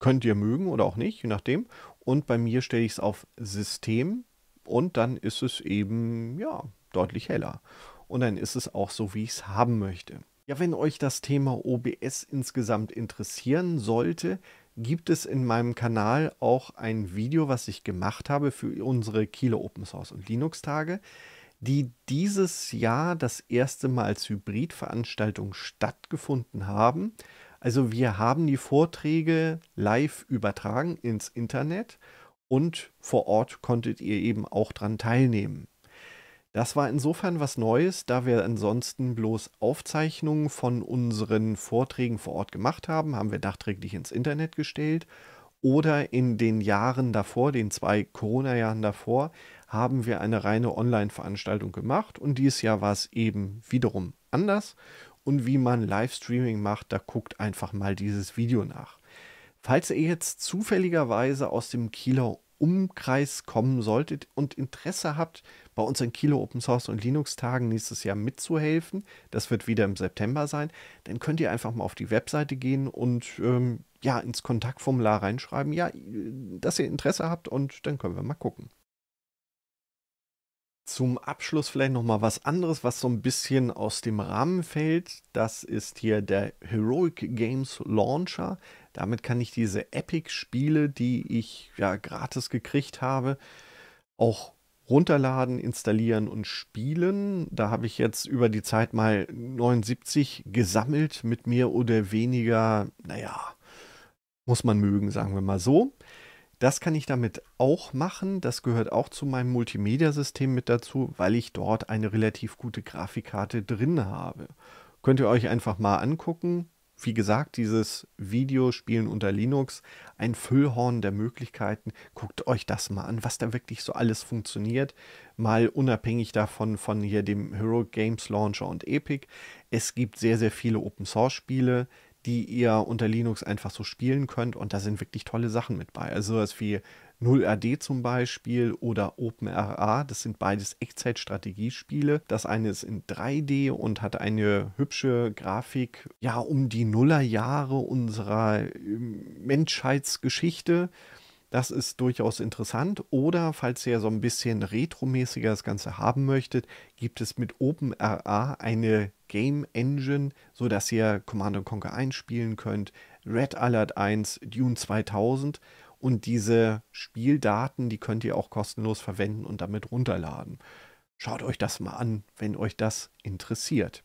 könnt ihr mögen oder auch nicht, je nachdem. Und bei mir stelle ich es auf System und dann ist es eben, ja, deutlich heller. Und dann ist es auch so, wie ich es haben möchte. Ja, wenn euch das Thema OBS insgesamt interessieren sollte, gibt es in meinem Kanal auch ein Video, was ich gemacht habe für unsere Kieler Open Source und Linux Tage, die dieses Jahr das erste Mal als Hybridveranstaltung stattgefunden haben. Also wir haben die Vorträge live übertragen ins Internet und vor Ort konntet ihr eben auch dran teilnehmen. Das war insofern was Neues, da wir ansonsten bloß Aufzeichnungen von unseren Vorträgen vor Ort gemacht haben, haben wir nachträglich ins Internet gestellt. Oder in den Jahren davor, den zwei Corona-Jahren davor, haben wir eine reine Online-Veranstaltung gemacht. Und dieses Jahr war es eben wiederum anders und wie man Livestreaming macht, da guckt einfach mal dieses Video nach. Falls ihr jetzt zufälligerweise aus dem Kieler Umkreis kommen solltet und Interesse habt, bei unseren Kilo Open Source und Linux Tagen nächstes Jahr mitzuhelfen, das wird wieder im September sein, dann könnt ihr einfach mal auf die Webseite gehen und ähm, ja, ins Kontaktformular reinschreiben, ja, dass ihr Interesse habt und dann können wir mal gucken. Zum Abschluss vielleicht noch mal was anderes, was so ein bisschen aus dem Rahmen fällt. Das ist hier der Heroic Games Launcher. Damit kann ich diese Epic-Spiele, die ich ja gratis gekriegt habe, auch runterladen, installieren und spielen. Da habe ich jetzt über die Zeit mal 79 gesammelt mit mehr oder weniger, naja, muss man mögen, sagen wir mal so. Das kann ich damit auch machen. Das gehört auch zu meinem Multimedia-System mit dazu, weil ich dort eine relativ gute Grafikkarte drin habe. Könnt ihr euch einfach mal angucken. Wie gesagt, dieses Video Spielen unter Linux, ein Füllhorn der Möglichkeiten. Guckt euch das mal an, was da wirklich so alles funktioniert. Mal unabhängig davon von hier dem Hero Games Launcher und Epic. Es gibt sehr, sehr viele Open Source Spiele die ihr unter Linux einfach so spielen könnt. Und da sind wirklich tolle Sachen mit bei. Also sowas wie 0RD zum Beispiel oder OpenRA. Das sind beides Echtzeitstrategiespiele. Das eine ist in 3D und hat eine hübsche Grafik, ja, um die Nullerjahre unserer ähm, Menschheitsgeschichte. Das ist durchaus interessant. Oder falls ihr so ein bisschen retromäßiger das Ganze haben möchtet, gibt es mit OpenRA eine Game Engine, sodass ihr Command Conquer 1 spielen könnt, Red Alert 1, Dune 2000 und diese Spieldaten, die könnt ihr auch kostenlos verwenden und damit runterladen. Schaut euch das mal an, wenn euch das interessiert.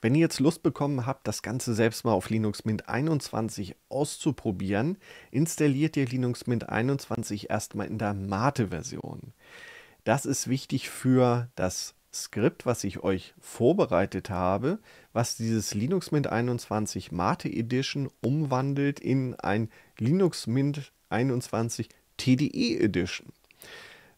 Wenn ihr jetzt Lust bekommen habt, das Ganze selbst mal auf Linux Mint 21 auszuprobieren, installiert ihr Linux Mint 21 erstmal in der Mate-Version. Das ist wichtig für das Skript, was ich euch vorbereitet habe, was dieses Linux Mint 21 Mate Edition umwandelt in ein Linux Mint 21 TDE Edition.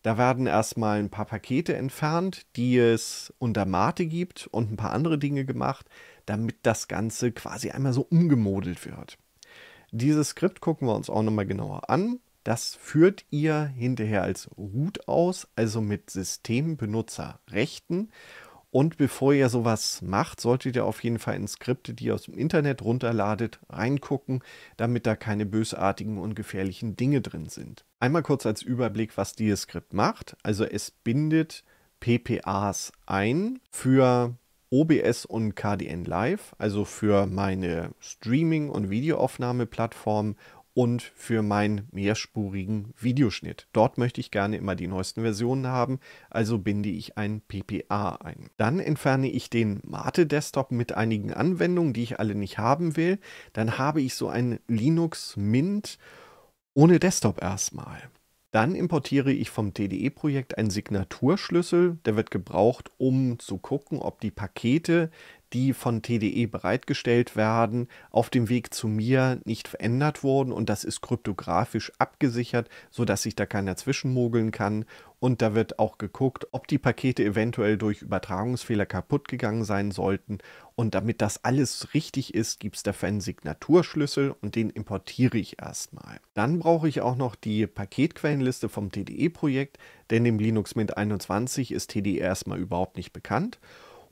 Da werden erstmal ein paar Pakete entfernt, die es unter Mate gibt und ein paar andere Dinge gemacht, damit das Ganze quasi einmal so umgemodelt wird. Dieses Skript gucken wir uns auch nochmal genauer an. Das führt ihr hinterher als Root aus, also mit Systembenutzerrechten und bevor ihr sowas macht, solltet ihr auf jeden Fall in Skripte, die ihr aus dem Internet runterladet, reingucken, damit da keine bösartigen und gefährlichen Dinge drin sind. Einmal kurz als Überblick, was dieses Skript macht. Also es bindet PPAs ein für OBS und KDN Live, also für meine Streaming- und Videoaufnahmeplattform und für meinen mehrspurigen Videoschnitt. Dort möchte ich gerne immer die neuesten Versionen haben, also binde ich ein PPA ein. Dann entferne ich den Mate Desktop mit einigen Anwendungen, die ich alle nicht haben will. Dann habe ich so ein Linux Mint ohne Desktop erstmal. Dann importiere ich vom TDE-Projekt einen Signaturschlüssel, der wird gebraucht, um zu gucken, ob die Pakete, die von TDE bereitgestellt werden, auf dem Weg zu mir nicht verändert wurden und das ist kryptografisch abgesichert, sodass sich da keiner zwischenmogeln kann. Und da wird auch geguckt, ob die Pakete eventuell durch Übertragungsfehler kaputt gegangen sein sollten. Und damit das alles richtig ist, gibt es dafür einen Signaturschlüssel und den importiere ich erstmal. Dann brauche ich auch noch die Paketquellenliste vom TDE-Projekt, denn dem Linux Mint 21 ist TDE erstmal überhaupt nicht bekannt.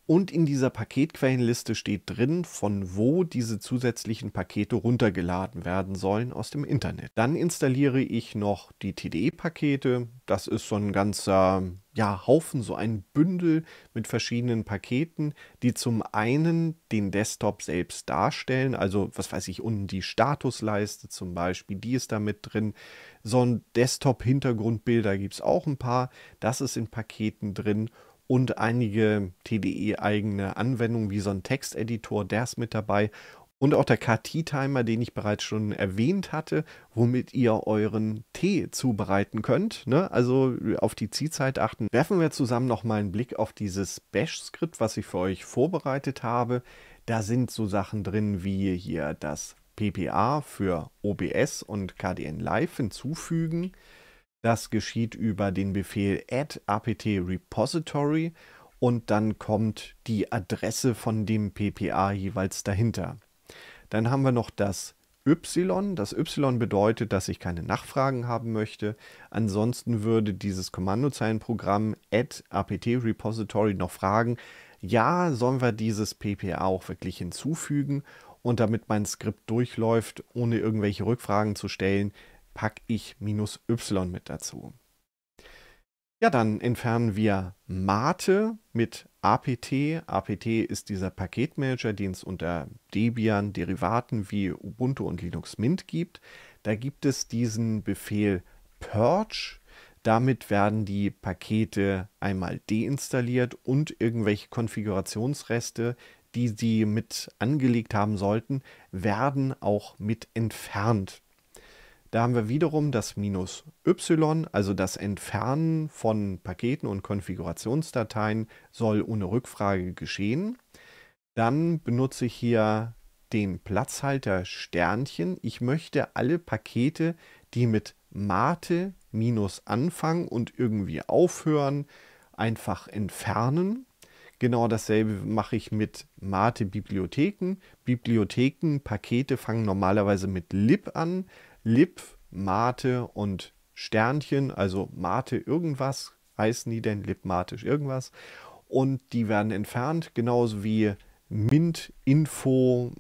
Und in dieser Paketquellenliste steht drin, von wo diese zusätzlichen Pakete runtergeladen werden sollen aus dem Internet. Dann installiere ich noch die TDE-Pakete. Das ist so ein ganzer ja, Haufen, so ein Bündel mit verschiedenen Paketen, die zum einen den Desktop selbst darstellen, also was weiß ich, unten die Statusleiste zum Beispiel, die ist da mit drin. So ein Desktop-Hintergrundbilder gibt es auch ein paar, das ist in Paketen drin und einige TDE-eigene Anwendungen wie so ein Texteditor, der ist mit dabei und auch der KT-Timer, den ich bereits schon erwähnt hatte, womit ihr euren Tee zubereiten könnt. Ne? Also auf die Ziehzeit achten. Werfen wir zusammen nochmal einen Blick auf dieses Bash-Skript, was ich für euch vorbereitet habe. Da sind so Sachen drin wie hier das PPA für OBS und KDN Live hinzufügen. Das geschieht über den Befehl add apt repository und dann kommt die Adresse von dem PPA jeweils dahinter. Dann haben wir noch das Y. Das Y bedeutet, dass ich keine Nachfragen haben möchte. Ansonsten würde dieses Kommandozeilenprogramm add apt repository noch fragen, ja, sollen wir dieses PPA auch wirklich hinzufügen? Und damit mein Skript durchläuft, ohne irgendwelche Rückfragen zu stellen, packe ich minus y mit dazu. Ja, dann entfernen wir Mate mit apt. apt ist dieser Paketmanager, den es unter Debian Derivaten wie Ubuntu und Linux Mint gibt. Da gibt es diesen Befehl purge. Damit werden die Pakete einmal deinstalliert und irgendwelche Konfigurationsreste, die sie mit angelegt haben sollten, werden auch mit entfernt. Da haben wir wiederum das minus y, also das Entfernen von Paketen und Konfigurationsdateien soll ohne Rückfrage geschehen. Dann benutze ich hier den Platzhalter Sternchen. Ich möchte alle Pakete, die mit Mate minus anfangen und irgendwie aufhören, einfach entfernen. Genau dasselbe mache ich mit Mate Bibliotheken. Bibliotheken, Pakete fangen normalerweise mit lib an. Lip, Mate und Sternchen, also Mate irgendwas, heißen die denn lipmatisch irgendwas. Und die werden entfernt, genauso wie Mint Info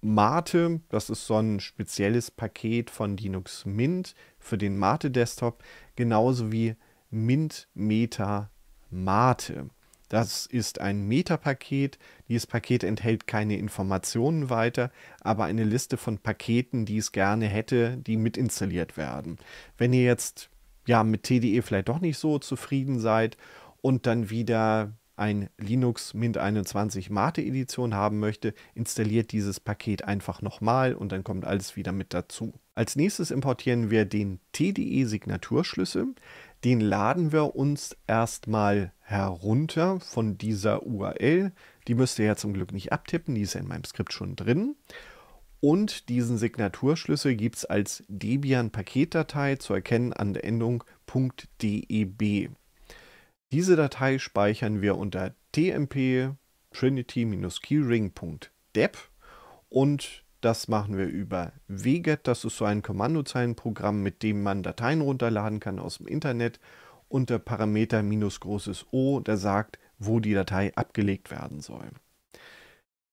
Mate. Das ist so ein spezielles Paket von Linux Mint für den Mate Desktop, genauso wie Mint Meta Mate. Das ist ein Metapaket. Dieses Paket enthält keine Informationen weiter, aber eine Liste von Paketen, die es gerne hätte, die mitinstalliert werden. Wenn ihr jetzt ja mit TDE vielleicht doch nicht so zufrieden seid und dann wieder ein Linux Mint 21 Mate Edition haben möchte, installiert dieses Paket einfach nochmal und dann kommt alles wieder mit dazu. Als nächstes importieren wir den TDE Signaturschlüssel. Den laden wir uns erstmal herunter von dieser URL. Die müsst ihr ja zum Glück nicht abtippen, die ist ja in meinem Skript schon drin. Und diesen Signaturschlüssel gibt es als Debian-Paketdatei zu erkennen an der Endung .deb. Diese Datei speichern wir unter tmp trinity-keyring.deb und das machen wir über wget. Das ist so ein Kommandozeilenprogramm, mit dem man Dateien runterladen kann aus dem Internet unter Parameter minus großes O, der sagt, wo die Datei abgelegt werden soll.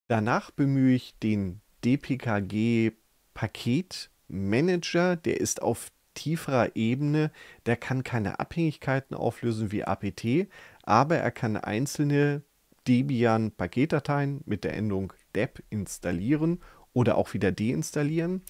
Danach bemühe ich den DPKG Paket Manager, der ist auf tieferer Ebene, der kann keine Abhängigkeiten auflösen wie APT, aber er kann einzelne Debian Paketdateien mit der Endung deb installieren oder auch wieder deinstallieren.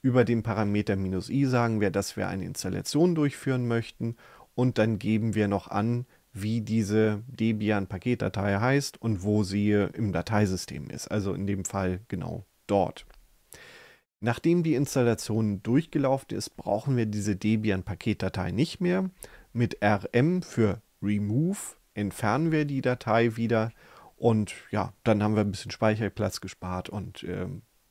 Über den Parameter "-i sagen wir, dass wir eine Installation durchführen möchten und dann geben wir noch an, wie diese Debian-Paketdatei heißt und wo sie im Dateisystem ist. Also in dem Fall genau dort. Nachdem die Installation durchgelaufen ist, brauchen wir diese Debian-Paketdatei nicht mehr. Mit rm für remove entfernen wir die Datei wieder und ja, dann haben wir ein bisschen Speicherplatz gespart und äh,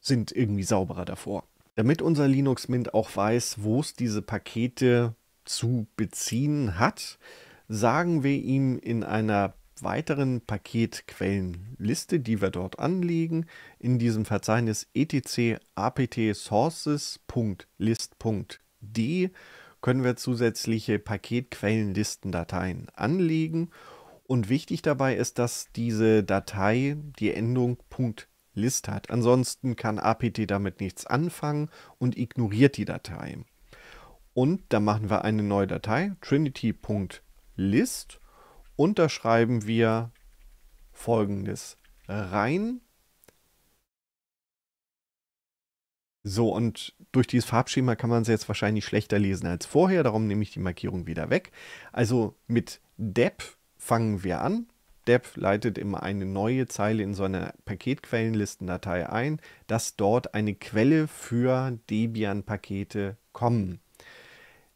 sind irgendwie sauberer davor. Damit unser Linux Mint auch weiß, wo es diese Pakete zu beziehen hat, sagen wir ihm in einer weiteren Paketquellenliste, die wir dort anlegen, in diesem Verzeichnis etc apt sources.list.d können wir zusätzliche Paketquellenlistendateien anlegen und wichtig dabei ist, dass diese Datei die Endung List hat. Ansonsten kann APT damit nichts anfangen und ignoriert die Datei. Und dann machen wir eine neue Datei, trinity.list und da schreiben wir folgendes rein. So, und durch dieses Farbschema kann man es jetzt wahrscheinlich schlechter lesen als vorher, darum nehme ich die Markierung wieder weg. Also mit dep fangen wir an Step leitet immer eine neue Zeile in so einer Paketquellenlistendatei ein, dass dort eine Quelle für Debian-Pakete kommen.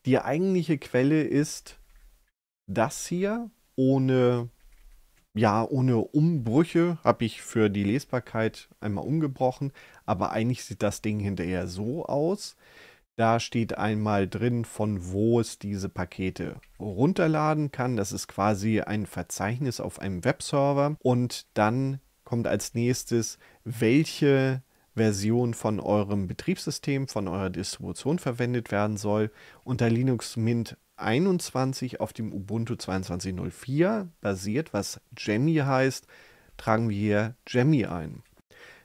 Die eigentliche Quelle ist das hier. Ohne, ja, ohne Umbrüche habe ich für die Lesbarkeit einmal umgebrochen. Aber eigentlich sieht das Ding hinterher so aus. Da steht einmal drin, von wo es diese Pakete runterladen kann. Das ist quasi ein Verzeichnis auf einem Webserver. Und dann kommt als nächstes, welche Version von eurem Betriebssystem, von eurer Distribution verwendet werden soll. Unter Linux Mint 21 auf dem Ubuntu 22.04 basiert, was Jemmy heißt, tragen wir hier Jemmy ein.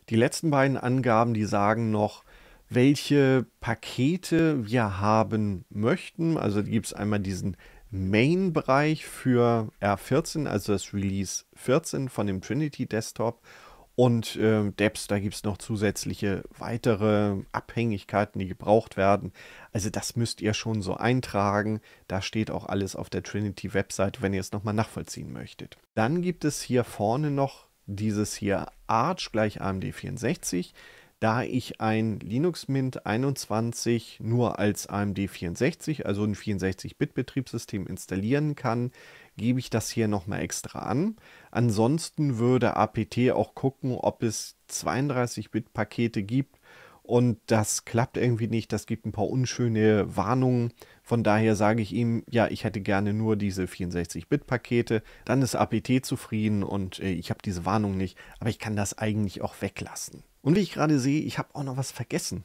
Die letzten beiden Angaben, die sagen noch, welche Pakete wir haben möchten. Also gibt es einmal diesen Main-Bereich für R14, also das Release 14 von dem Trinity Desktop. Und äh, Depps, da gibt es noch zusätzliche weitere Abhängigkeiten, die gebraucht werden. Also das müsst ihr schon so eintragen. Da steht auch alles auf der Trinity-Website, wenn ihr es nochmal nachvollziehen möchtet. Dann gibt es hier vorne noch dieses hier Arch gleich AMD 64 da ich ein Linux Mint 21 nur als AMD 64, also ein 64-Bit-Betriebssystem installieren kann, gebe ich das hier nochmal extra an. Ansonsten würde APT auch gucken, ob es 32-Bit-Pakete gibt, und das klappt irgendwie nicht. Das gibt ein paar unschöne Warnungen. Von daher sage ich ihm, ja, ich hätte gerne nur diese 64-Bit-Pakete. Dann ist APT zufrieden und äh, ich habe diese Warnung nicht. Aber ich kann das eigentlich auch weglassen. Und wie ich gerade sehe, ich habe auch noch was vergessen.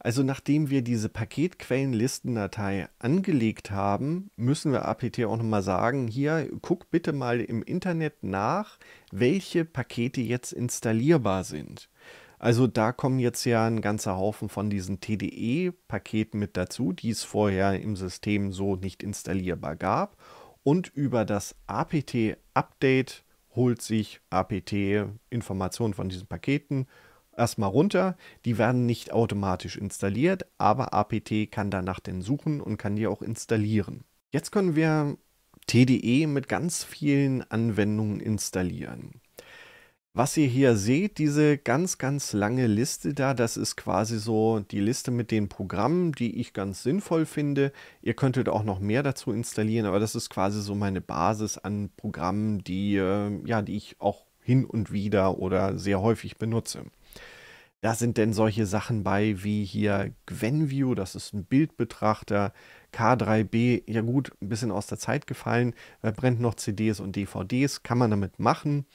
Also nachdem wir diese Paketquellenlistendatei angelegt haben, müssen wir APT auch nochmal sagen, hier guck bitte mal im Internet nach, welche Pakete jetzt installierbar sind. Also da kommen jetzt ja ein ganzer Haufen von diesen TDE-Paketen mit dazu, die es vorher im System so nicht installierbar gab. Und über das APT-Update holt sich APT Informationen von diesen Paketen erstmal runter. Die werden nicht automatisch installiert, aber APT kann danach dann suchen und kann die auch installieren. Jetzt können wir TDE mit ganz vielen Anwendungen installieren. Was ihr hier seht, diese ganz, ganz lange Liste da, das ist quasi so die Liste mit den Programmen, die ich ganz sinnvoll finde. Ihr könntet auch noch mehr dazu installieren, aber das ist quasi so meine Basis an Programmen, die, äh, ja, die ich auch hin und wieder oder sehr häufig benutze. Da sind denn solche Sachen bei wie hier Gwenview, das ist ein Bildbetrachter, K3B, ja gut, ein bisschen aus der Zeit gefallen, äh, brennt noch CDs und DVDs, kann man damit machen.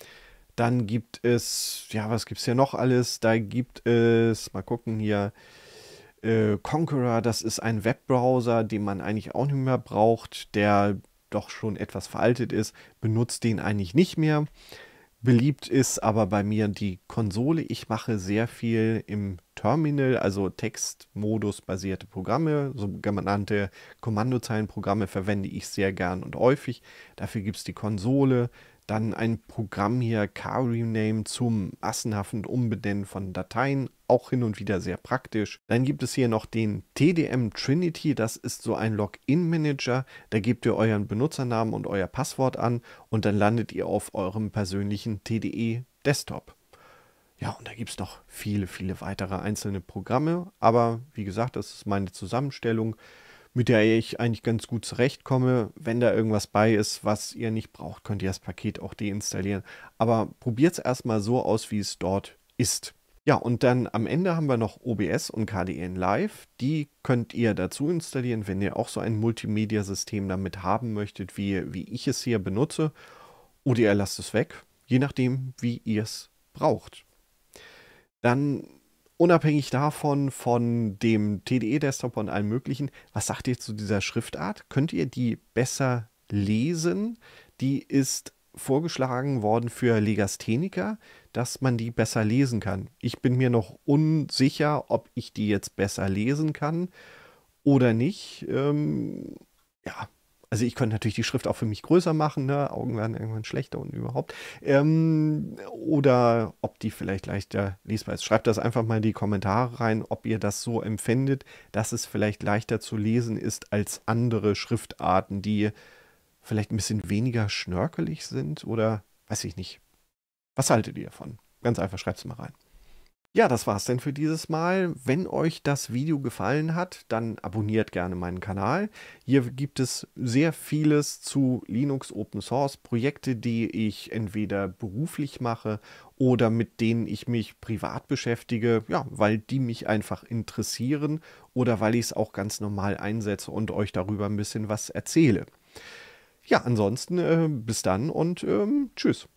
Dann gibt es, ja, was gibt es hier noch alles? Da gibt es, mal gucken hier, äh, Conqueror, das ist ein Webbrowser, den man eigentlich auch nicht mehr braucht, der doch schon etwas veraltet ist, benutzt den eigentlich nicht mehr. Beliebt ist aber bei mir die Konsole. Ich mache sehr viel im Terminal, also Textmodus basierte Programme, sogenannte Kommandozeilenprogramme verwende ich sehr gern und häufig. Dafür gibt es die Konsole, dann ein Programm hier, Car Rename zum massenhaften Umbenennen von Dateien, auch hin und wieder sehr praktisch. Dann gibt es hier noch den TDM Trinity, das ist so ein Login-Manager. Da gebt ihr euren Benutzernamen und euer Passwort an und dann landet ihr auf eurem persönlichen TDE-Desktop. Ja, und da gibt es noch viele, viele weitere einzelne Programme. Aber wie gesagt, das ist meine Zusammenstellung mit der ich eigentlich ganz gut zurechtkomme. Wenn da irgendwas bei ist, was ihr nicht braucht, könnt ihr das Paket auch deinstallieren. Aber probiert es erstmal so aus, wie es dort ist. Ja, und dann am Ende haben wir noch OBS und KDN Live. Die könnt ihr dazu installieren, wenn ihr auch so ein Multimedia-System damit haben möchtet, wie, wie ich es hier benutze. Oder ihr lasst es weg, je nachdem, wie ihr es braucht. Dann unabhängig davon, von dem TDE-Desktop und allem möglichen, was sagt ihr zu dieser Schriftart? Könnt ihr die besser lesen? Die ist vorgeschlagen worden für Legastheniker, dass man die besser lesen kann. Ich bin mir noch unsicher, ob ich die jetzt besser lesen kann oder nicht. Ähm, ja, also ich könnte natürlich die Schrift auch für mich größer machen, ne? Augen werden irgendwann schlechter und überhaupt. Ähm, oder ob die vielleicht leichter lesbar ist. Schreibt das einfach mal in die Kommentare rein, ob ihr das so empfindet, dass es vielleicht leichter zu lesen ist als andere Schriftarten, die vielleicht ein bisschen weniger schnörkelig sind oder weiß ich nicht. Was haltet ihr davon? Ganz einfach, schreibt es mal rein. Ja, das war's denn für dieses Mal. Wenn euch das Video gefallen hat, dann abonniert gerne meinen Kanal. Hier gibt es sehr vieles zu Linux Open Source Projekte, die ich entweder beruflich mache oder mit denen ich mich privat beschäftige, ja, weil die mich einfach interessieren oder weil ich es auch ganz normal einsetze und euch darüber ein bisschen was erzähle. Ja, ansonsten äh, bis dann und ähm, tschüss.